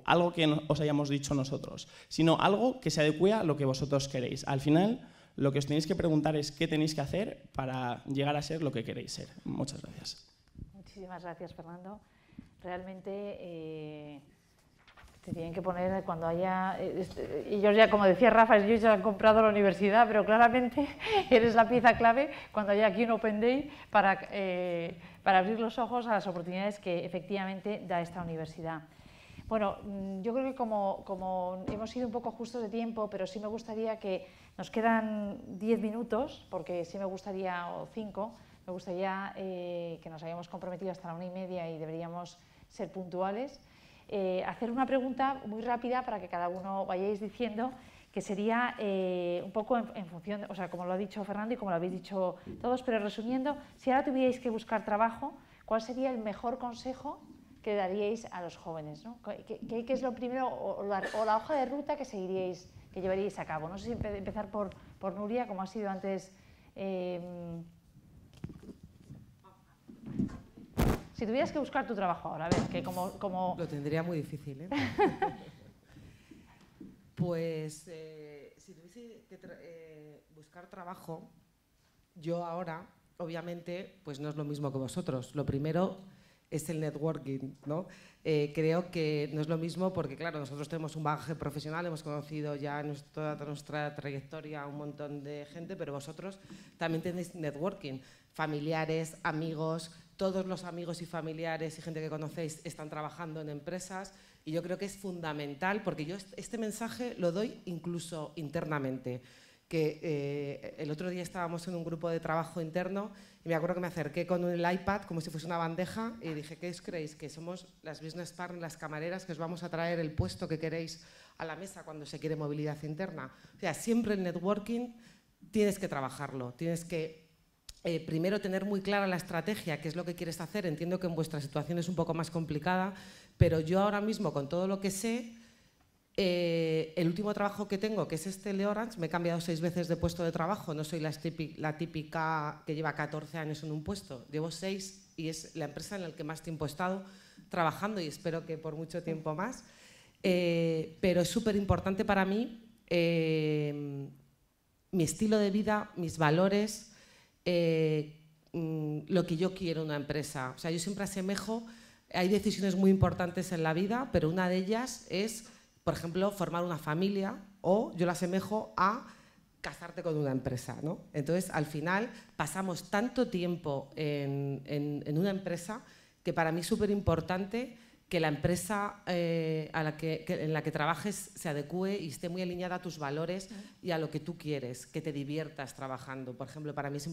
algo que os hayamos dicho nosotros, sino algo que se adecue a lo que vosotros queréis. Al final, lo que os tenéis que preguntar es qué tenéis que hacer para llegar a ser lo que queréis ser. Muchas gracias. Muchísimas gracias, Fernando. Realmente eh, te tienen que poner cuando haya... Ellos eh, este, ya, como decía Rafa, ellos ya han comprado la universidad, pero claramente eres la pieza clave cuando haya aquí un Open Day eh, para, abrir los ojos a las oportunidades que efectivamente da esta universidad. Bueno, mm, yo creo que como, hemos sido un poco justos de tiempo, pero sí me gustaría que nos quedan 10 minutos, porque sí me gustaría, o 5, me gustaría eh, que nos hayamos comprometido hasta la una y media y deberíamos ser puntuales. Eh, hacer una pregunta muy rápida para que cada uno vayáis diciendo, que sería eh, un poco en, función, o sea, como lo ha dicho Fernando y como lo habéis dicho todos, pero resumiendo, si ahora tuvierais que buscar trabajo, ¿cuál sería el mejor consejo que daríais a los jóvenes? ¿no? ¿Qué, es lo primero o la, hoja de ruta que seguiríais, que llevaríais a cabo? No sé si empezar por, Nuria, como ha sido antes... Eh, Si tuvieras que buscar tu trabajo ahora, a ver, que como... Lo tendría muy difícil, ¿eh? pues eh, si tuviese que eh, buscar trabajo, yo ahora, obviamente, pues no es lo mismo que vosotros. Lo primero es el networking, ¿no? Eh, creo que no es lo mismo porque, claro, nosotros tenemos un bagaje profesional, hemos conocido ya en toda nuestra trayectoria un montón de gente, pero vosotros también tenéis networking, familiares, amigos, todos los amigos y familiares y gente que conocéis están trabajando en empresas y yo creo que es fundamental, porque yo este mensaje lo doy incluso internamente, que eh, el otro día estábamos en un grupo de trabajo interno y me acuerdo que me acerqué con el iPad como si fuese una bandeja y dije, ¿qué os creéis? Que somos las business partners, las camareras, que os vamos a traer el puesto que queréis a la mesa cuando se quiere movilidad interna. O sea, siempre el networking tienes que trabajarlo, tienes que eh, primero tener muy clara la estrategia, qué es lo que quieres hacer. Entiendo que en vuestra situación es un poco más complicada, pero yo ahora mismo, con todo lo que sé, eh, el último trabajo que tengo, que es este de Orange, me he cambiado seis veces de puesto de trabajo. No soy la típica, que lleva 14 años en un puesto. Llevo seis y es la empresa en la que más tiempo he estado trabajando y espero que por mucho tiempo más. Eh, pero es súper importante para mí mi estilo de vida, mis valores eh, mm, lo que yo quiero en una empresa. O sea, yo siempre asemejo, hay decisiones muy importantes en la vida, pero una de ellas es, por ejemplo, formar una familia o yo la asemejo a casarte con una empresa. Entonces, al final, pasamos tanto tiempo en, en una empresa que para mí es súper importante que la empresa eh, en la que trabajes se adecue y esté muy alineada a tus valores y a lo que tú quieres, que te diviertas trabajando. Por ejemplo, para mí es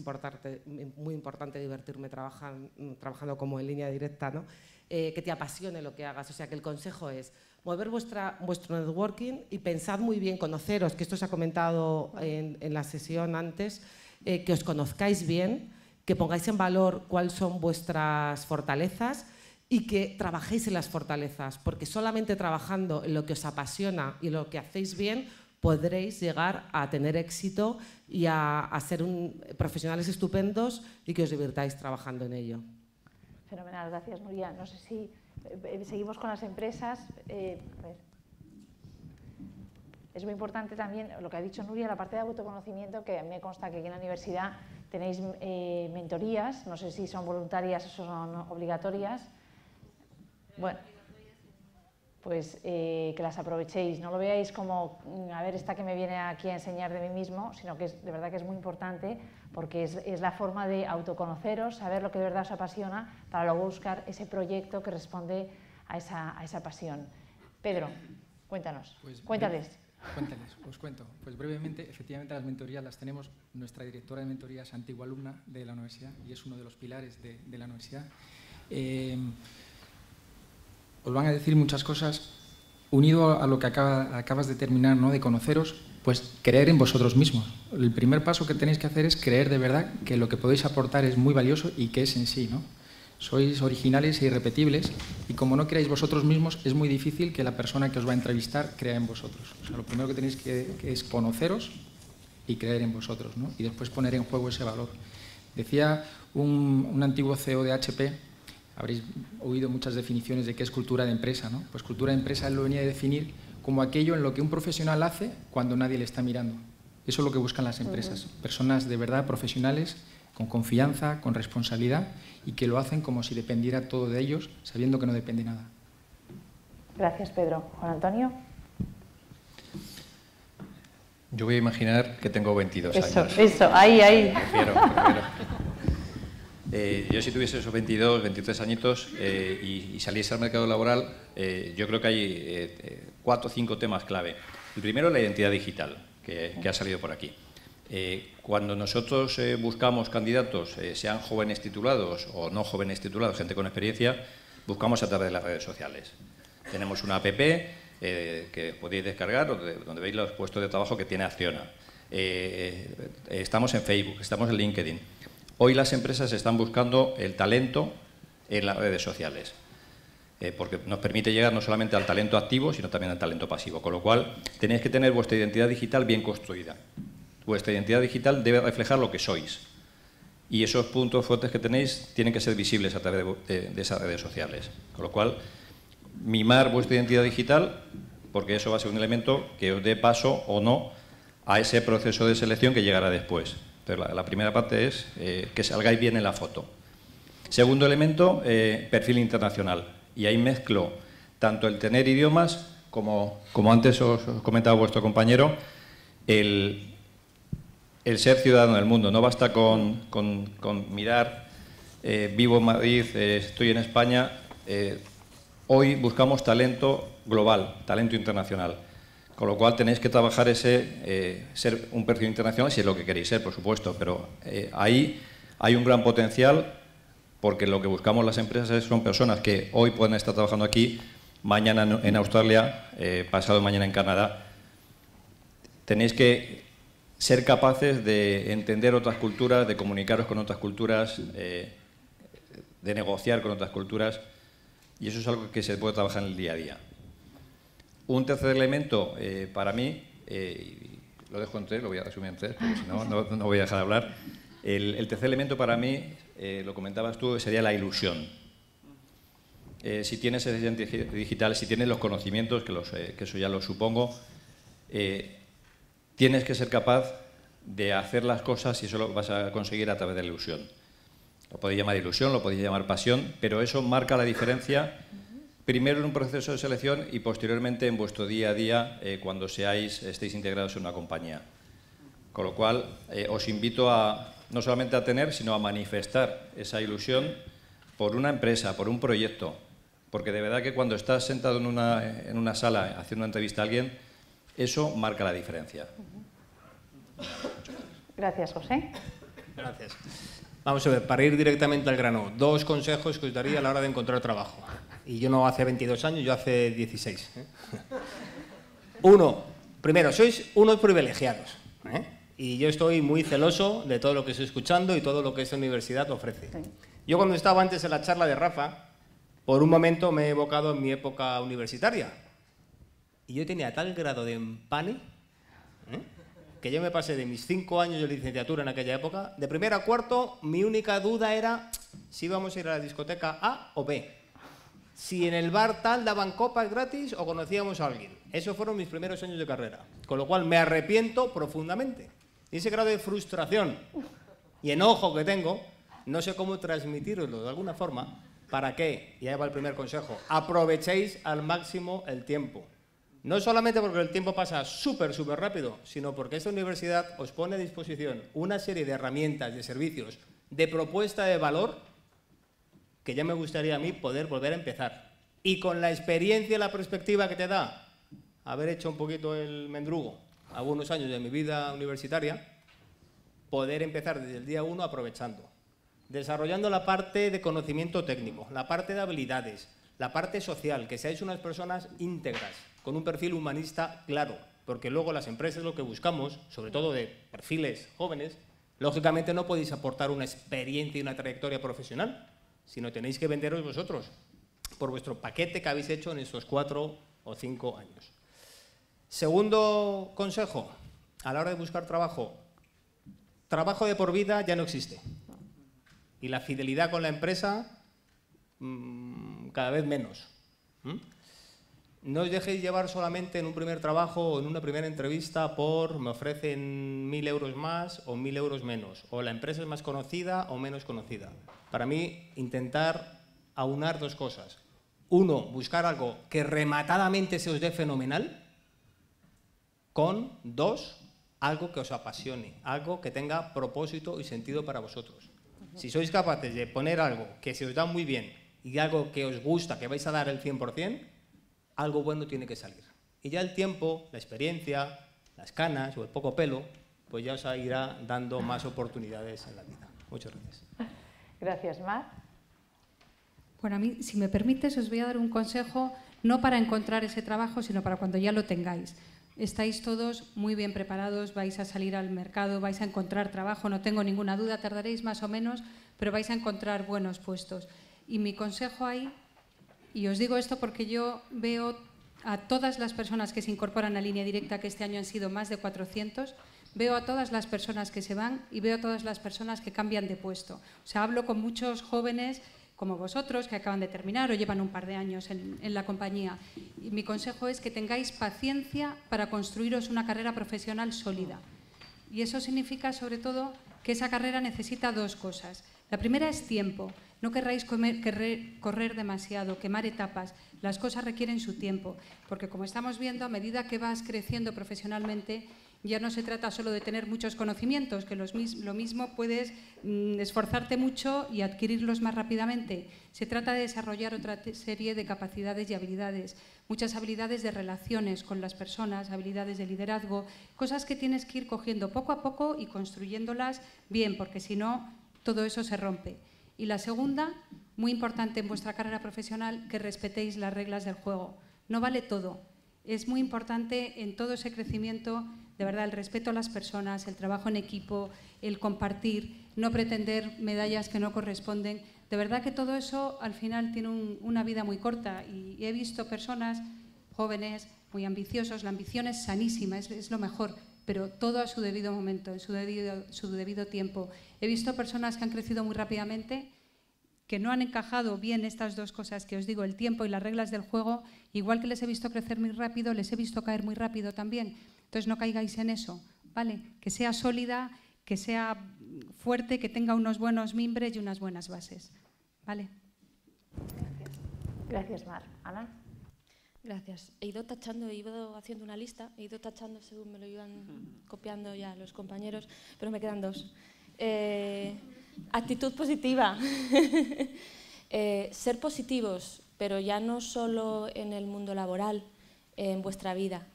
muy importante divertirme trabajando como en línea directa, ¿no? Eh, que te apasione lo que hagas. O sea, que el consejo es mover vuestra, vuestro networking y pensad muy bien, conoceros, que esto se ha comentado en, la sesión antes, eh, que os conozcáis bien, que pongáis en valor cuáles son vuestras fortalezas y que trabajéis en las fortalezas, porque solamente trabajando en lo que os apasiona y lo que hacéis bien podréis llegar a tener éxito y a, ser un, profesionales estupendos y que os divirtáis trabajando en ello. Fenomenal, gracias Nuria. No sé si eh, eh, seguimos con las empresas. Eh, es muy importante también lo que ha dicho Nuria, la parte de autoconocimiento, que a mí me consta que aquí en la universidad tenéis mentorías, no sé si son voluntarias o son obligatorias. Bueno, pues eh, que las aprovechéis, no lo veáis como, mm, a ver, esta que me viene aquí a enseñar de mí mismo, sino que de verdad que es muy importante porque es, la forma de autoconoceros, saber lo que de verdad os apasiona, para luego buscar ese proyecto que responde a esa, pasión. Pedro, cuéntanos, pues cuéntales. Cuéntales, os cuento. Pues brevemente, efectivamente las mentorías las tenemos, nuestra directora de mentorías antigua alumna de la universidad y es uno de los pilares de, la universidad. Eh, os van a decir muchas cosas unido a lo que acabas de terminar, ¿no? de conoceros, pues creer en vosotros mismos. El primer paso que tenéis que hacer es creer de verdad que lo que podéis aportar es muy valioso y que es en sí. ¿no? Sois originales e irrepetibles y como no creáis vosotros mismos, es muy difícil que la persona que os va a entrevistar crea en vosotros. O lo primero que tenéis que, que es conoceros y creer en vosotros ¿no? y después poner en juego ese valor. Decía un, un antiguo CEO de HP, habréis oído muchas definiciones de qué es cultura de empresa. ¿no? Pues cultura de empresa lo venía a definir como aquello en lo que un profesional hace cuando nadie le está mirando. Eso es lo que buscan las empresas, personas de verdad profesionales con confianza, con responsabilidad y que lo hacen como si dependiera todo de ellos, sabiendo que no depende nada. Gracias, Pedro. Juan Antonio. Yo voy a imaginar que tengo 22 años. Eso, ahí, ahí. Eh, yo si tuviese esos 22, 23 añitos eh, y, saliese al mercado laboral, eh, yo creo que hay cuatro o cinco temas clave. El primero, es la identidad digital, que, ha salido por aquí. cuando nosotros buscamos candidatos, sean jóvenes titulados o no jóvenes titulados, gente con experiencia, buscamos a través de las redes sociales. Tenemos una app que podéis descargar, donde veis los puestos de trabajo que tiene Acciona. estamos en Facebook, estamos en LinkedIn. Hoy las empresas están buscando el talento en las redes sociales, eh, porque nos permite llegar no solamente al talento activo, sino también al talento pasivo. Con lo cual, tenéis que tener vuestra identidad digital bien construida. Vuestra identidad digital debe reflejar lo que sois. Y esos puntos fuertes que tenéis tienen que ser visibles a través de esas redes sociales. Con lo cual, mimar vuestra identidad digital, porque eso va a ser un elemento que os dé paso o no a ese proceso de selección que llegará después la, primera parte es eh, que salgáis bien en la foto. Segundo elemento, eh, perfil internacional. Y ahí mezclo tanto el tener idiomas, como, como antes os, comentaba vuestro compañero, el, ser ciudadano del mundo. No basta con, mirar, eh, vivo en Madrid, estoy en España. hoy buscamos talento global, talento internacional. Con lo cual tenéis que trabajar ese eh, ser un perfil internacional si es lo que queréis ser, por supuesto, pero eh, ahí hay un gran potencial porque lo que buscamos las empresas son personas que hoy pueden estar trabajando aquí, mañana en Australia, eh, pasado mañana en Canadá. Tenéis que ser capaces de entender otras culturas, de comunicaros con otras culturas, de negociar con otras culturas, y eso es algo que se puede trabajar en el día a día. Un tercer elemento eh, para mí, eh, lo dejo en tres, lo voy a resumir en tres, porque si no, no, voy a dejar de hablar. El, tercer elemento para mí, eh, lo comentabas tú, sería la ilusión. si tienes ese digital, si tienes los conocimientos, que, que eso ya lo supongo, tienes que ser capaz de hacer las cosas y eso lo vas a conseguir a través de la ilusión. Lo podéis llamar ilusión, lo podéis llamar pasión, pero eso marca la diferencia primero en un proceso de selección y posteriormente en vuestro día a día eh, cuando seáis, estéis integrados en una compañía. Con lo cual, eh, os invito a no solamente a tener, sino a manifestar esa ilusión por una empresa, por un proyecto. Porque de verdad que cuando estás sentado en una, en una sala haciendo una entrevista a alguien, eso marca la diferencia. Gracias, José. Gracias. Vamos a ver, para ir directamente al grano, dos consejos que os daría a la hora de encontrar trabajo. Y yo no hace 22 años, yo hace 16. ¿eh? Uno, primero, sois unos privilegiados. ¿eh? Y yo estoy muy celoso de todo lo que estoy escuchando y todo lo que esta universidad ofrece. Yo cuando estaba antes en la charla de Rafa, por un momento me he evocado en mi época universitaria. Y yo tenía tal grado de empane ¿eh? que yo me pasé de mis cinco años de licenciatura en aquella época, de primera a cuarto, mi única duda era si íbamos a ir a la discoteca A o B si en el bar tal daban copas gratis o conocíamos a alguien. Esos fueron mis primeros años de carrera, con lo cual me arrepiento profundamente. Y ese grado de frustración y enojo que tengo, no sé cómo transmitiroslo de alguna forma para que, y ahí va el primer consejo, aprovechéis al máximo el tiempo. No solamente porque el tiempo pasa súper, súper rápido, sino porque esta universidad os pone a disposición una serie de herramientas, de servicios, de propuesta de valor que ya me gustaría a mí poder volver a empezar. Y con la experiencia y la perspectiva que te da haber hecho un poquito el mendrugo algunos años de mi vida universitaria, poder empezar desde el día uno aprovechando, desarrollando la parte de conocimiento técnico, la parte de habilidades, la parte social, que seáis unas personas íntegras, con un perfil humanista claro, porque luego las empresas lo que buscamos, sobre todo de perfiles jóvenes, lógicamente no podéis aportar una experiencia y una trayectoria profesional, sino tenéis que venderos vosotros por vuestro paquete que habéis hecho en estos cuatro o cinco años. Segundo consejo, a la hora de buscar trabajo, trabajo de por vida ya no existe. Y la fidelidad con la empresa mm, cada vez menos. No os dejéis llevar solamente en un primer trabajo o en una primera entrevista por me ofrecen mil euros más o mil euros menos, o la empresa es más conocida o menos conocida. Para mí, intentar aunar dos cosas. Uno, buscar algo que rematadamente se os dé fenomenal, con dos, algo que os apasione, algo que tenga propósito y sentido para vosotros. Si sois capaces de poner algo que se os da muy bien y algo que os gusta, que vais a dar el 100%, algo bueno tiene que salir. Y ya el tiempo, la experiencia, las canas o el poco pelo, pues ya os irá dando más oportunidades en la vida. Muchas gracias. Gracias, Mar. Bueno, a mí, si me permites, os voy a dar un consejo, no para encontrar ese trabajo, sino para cuando ya lo tengáis. Estáis todos muy bien preparados, vais a salir al mercado, vais a encontrar trabajo, no tengo ninguna duda, tardaréis más o menos, pero vais a encontrar buenos puestos. Y mi consejo ahí y os digo esto porque yo veo a todas las personas que se incorporan a línea directa, que este año han sido más de 400, veo a todas las personas que se van y veo a todas las personas que cambian de puesto. O sea, hablo con muchos jóvenes como vosotros, que acaban de terminar o llevan un par de años en, en, la compañía. Y mi consejo es que tengáis paciencia para construiros una carrera profesional sólida. Y eso significa, sobre todo, que esa carrera necesita dos cosas. La primera es tiempo. No querráis correr demasiado, quemar etapas. Las cosas requieren su tiempo, porque como estamos viendo, a medida que vas creciendo profesionalmente, ya no se trata solo de tener muchos conocimientos, que lo mismo puedes mm, esforzarte mucho y adquirirlos más rápidamente. Se trata de desarrollar otra serie de capacidades y habilidades, muchas habilidades de relaciones con las personas, habilidades de liderazgo, cosas que tienes que ir cogiendo poco a poco y construyéndolas bien, porque si no, todo eso se rompe. Y la segunda, muy importante en vuestra carrera profesional, que respetéis las reglas del juego. No vale todo. Es muy importante en todo ese crecimiento, de verdad, el respeto a las personas, el trabajo en equipo, el compartir, no pretender medallas que no corresponden. De verdad que todo eso al final tiene una vida muy corta y, he visto personas jóvenes, muy ambiciosos, la ambición es sanísima, es lo mejor, pero todo a su debido momento, en su debido, su debido tiempo. He visto personas que han crecido muy rápidamente, que no han encajado bien estas dos cosas que os digo, el tiempo y las reglas del juego, igual que les he visto crecer muy rápido, les he visto caer muy rápido también. Entonces no caigáis en eso, ¿vale? Que sea sólida, que sea fuerte, que tenga unos buenos mimbres y unas buenas bases, ¿vale? Gracias, Gracias Mar. Alan. Gracias. He ido tachando, he ido haciendo una lista, he ido tachando según me lo iban copiando ya los compañeros, pero me quedan dos. Eh, actitud positiva. Eh, ser positivos, pero ya no solo en el mundo laboral, en vuestra vida.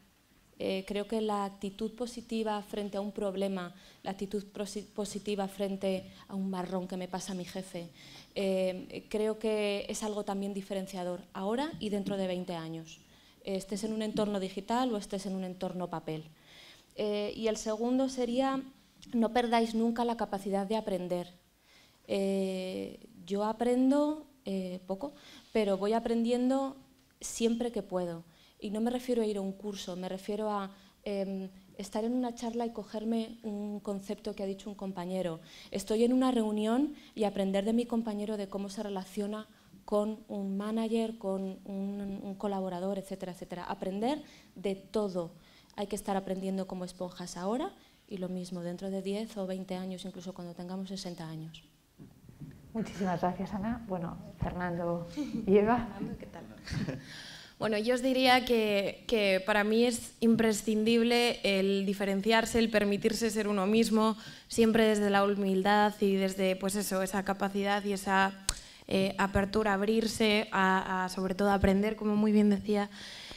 Eh, creo que la actitud positiva frente a un problema, la actitud positiva frente a un marrón que me pasa mi jefe, eh, creo que es algo también diferenciador ahora y dentro de 20 años, estés en un entorno digital o estés en un entorno papel. Eh, y el segundo sería, no perdáis nunca la capacidad de aprender. yo aprendo poco, pero voy aprendiendo siempre que puedo. Y no me refiero a ir a un curso, me refiero a em, estar en una charla y cogerme un concepto que ha dicho un compañero. Estoy en una reunión y aprender de mi compañero de cómo se relaciona con un manager, con un, colaborador, etcétera, etcétera. Aprender de todo. Hay que estar aprendiendo como esponjas ahora y lo mismo dentro de 10 o 20 años, incluso cuando tengamos 60 años. Muchísimas gracias, Ana. Bueno, Fernando y Eva. Fernando, ¿qué tal? Bueno, yo os diría que, para mí es imprescindible el diferenciarse, el permitirse ser uno mismo, siempre desde la humildad y desde pues eso, esa capacidad y esa eh, apertura, abrirse, a, sobre todo aprender, como muy bien decía.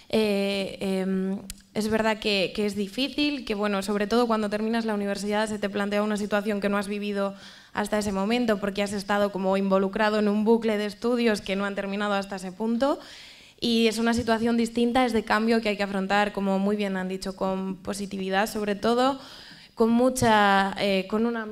Eh, em, es verdad que, que, es difícil, que bueno, sobre todo cuando terminas la universidad se te plantea una situación que no has vivido hasta ese momento porque has estado como involucrado en un bucle de estudios que no han terminado hasta ese punto. Y es una situación distinta, es de cambio que hay que afrontar, como muy bien han dicho, con positividad sobre todo, con, mucha, eh, con una,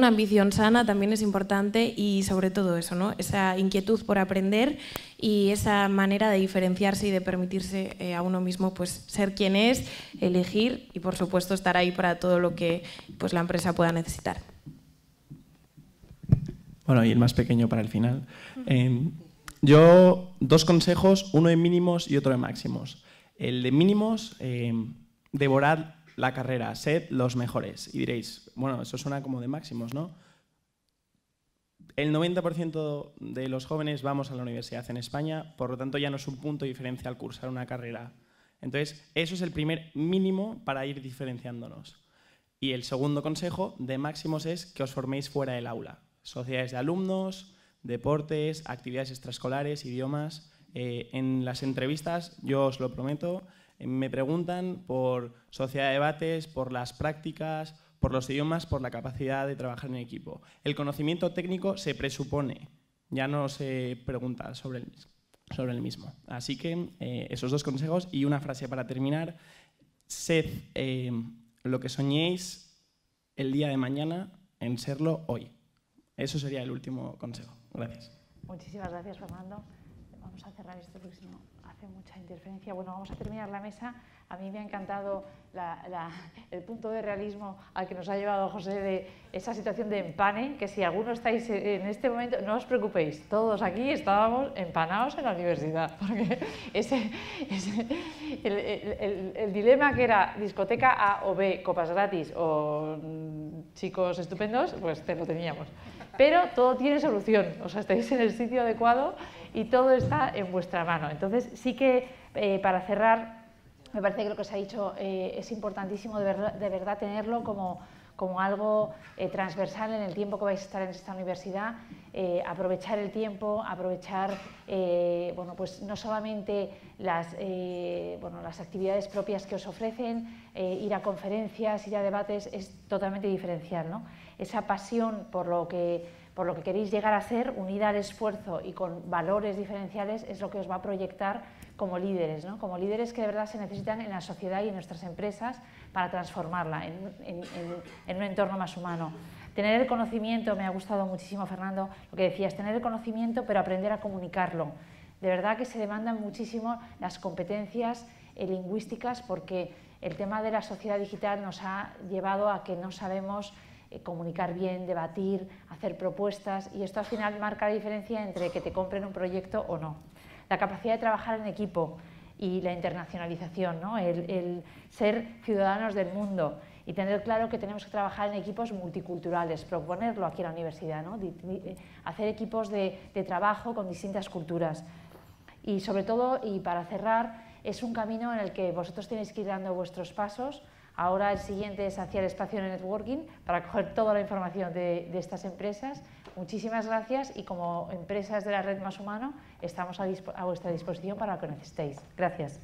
ambición sana también es importante y sobre todo eso, ¿no? esa inquietud por aprender y esa manera de diferenciarse y de permitirse eh, a uno mismo pues, ser quien es, elegir y por supuesto estar ahí para todo lo que pues, la empresa pueda necesitar. Bueno, y el más pequeño para el final. Yo, dos consejos, uno de mínimos y otro de máximos. El de mínimos, eh, em, devorad la carrera, sed los mejores. Y diréis, bueno, eso suena como de máximos, ¿no? El 90% de los jóvenes vamos a la universidad en España, por lo tanto ya no es un punto diferencial cursar una carrera. Entonces, eso es el primer mínimo para ir diferenciándonos. Y el segundo consejo de máximos es que os forméis fuera del aula. Sociedades de alumnos, deportes, actividades extraescolares, idiomas. Eh, en las entrevistas, yo os lo prometo, eh, me preguntan por sociedad de debates, por las prácticas, por los idiomas, por la capacidad de trabajar en equipo. El conocimiento técnico se presupone, ya no se pregunta sobre el, sobre el mismo. Así que eh, esos dos consejos y una frase para terminar. Sed lo que soñéis el día de mañana en serlo hoy. Eso sería el último consejo. Gracias. Muchísimas gracias, Fernando. Vamos a cerrar esto porque si no hace mucha interferencia. Bueno, vamos a terminar la mesa. A mí me ha encantado el punto de realismo al que nos ha llevado José de esa situación de empane, que si alguno estáis en este momento, no os preocupéis, todos aquí estábamos empanados en la universidad, porque ese, el, dilema que era discoteca A o B, copas gratis o mm, chicos estupendos, pues te lo teníamos. Pero todo tiene solución, o sea, estáis en el sitio adecuado y todo está en vuestra mano. Entonces sí que eh, para cerrar me parece que lo que os ha dicho eh, es importantísimo de, verdad tenerlo como, algo eh, transversal en el tiempo que vais a estar en esta universidad, eh, aprovechar el tiempo, aprovechar bueno, pues no solamente las, las actividades propias que os ofrecen, ir a conferencias, ir a debates, es totalmente diferencial. Esa pasión por lo que por lo que queréis llegar a ser, unida al esfuerzo y con valores diferenciales, es lo que os va a proyectar como líderes, como líderes que de verdad se necesitan en la sociedad y en nuestras empresas para transformarla en un entorno más humano. Tener el conocimiento, me ha gustado muchísimo Fernando lo que decías, tener el conocimiento pero aprender a comunicarlo. De verdad que se demandan muchísimo las competencias eh, lingüísticas porque el tema de la sociedad digital nos ha llevado a que no sabemos eh, comunicar bien, debatir, hacer propuestas y esto al final marca la diferencia entre que te compren un proyecto o no la capacidad de trabajar en equipo y la internacionalización, ¿no? el, ser ciudadanos del mundo y tener claro que tenemos que trabajar en equipos multiculturales, proponerlo aquí en la universidad, ¿no? Eh, hacer equipos de, trabajo con distintas culturas. Y sobre todo, y para cerrar, es un camino en el que vosotros tenéis que ir dando vuestros pasos. Ahora el siguiente es hacia el espacio de networking para coger toda la información de, de estas empresas Muchísimas gracias y como empresas de la red Más Humano estamos a, a vuestra disposición para lo que necesitéis. Gracias.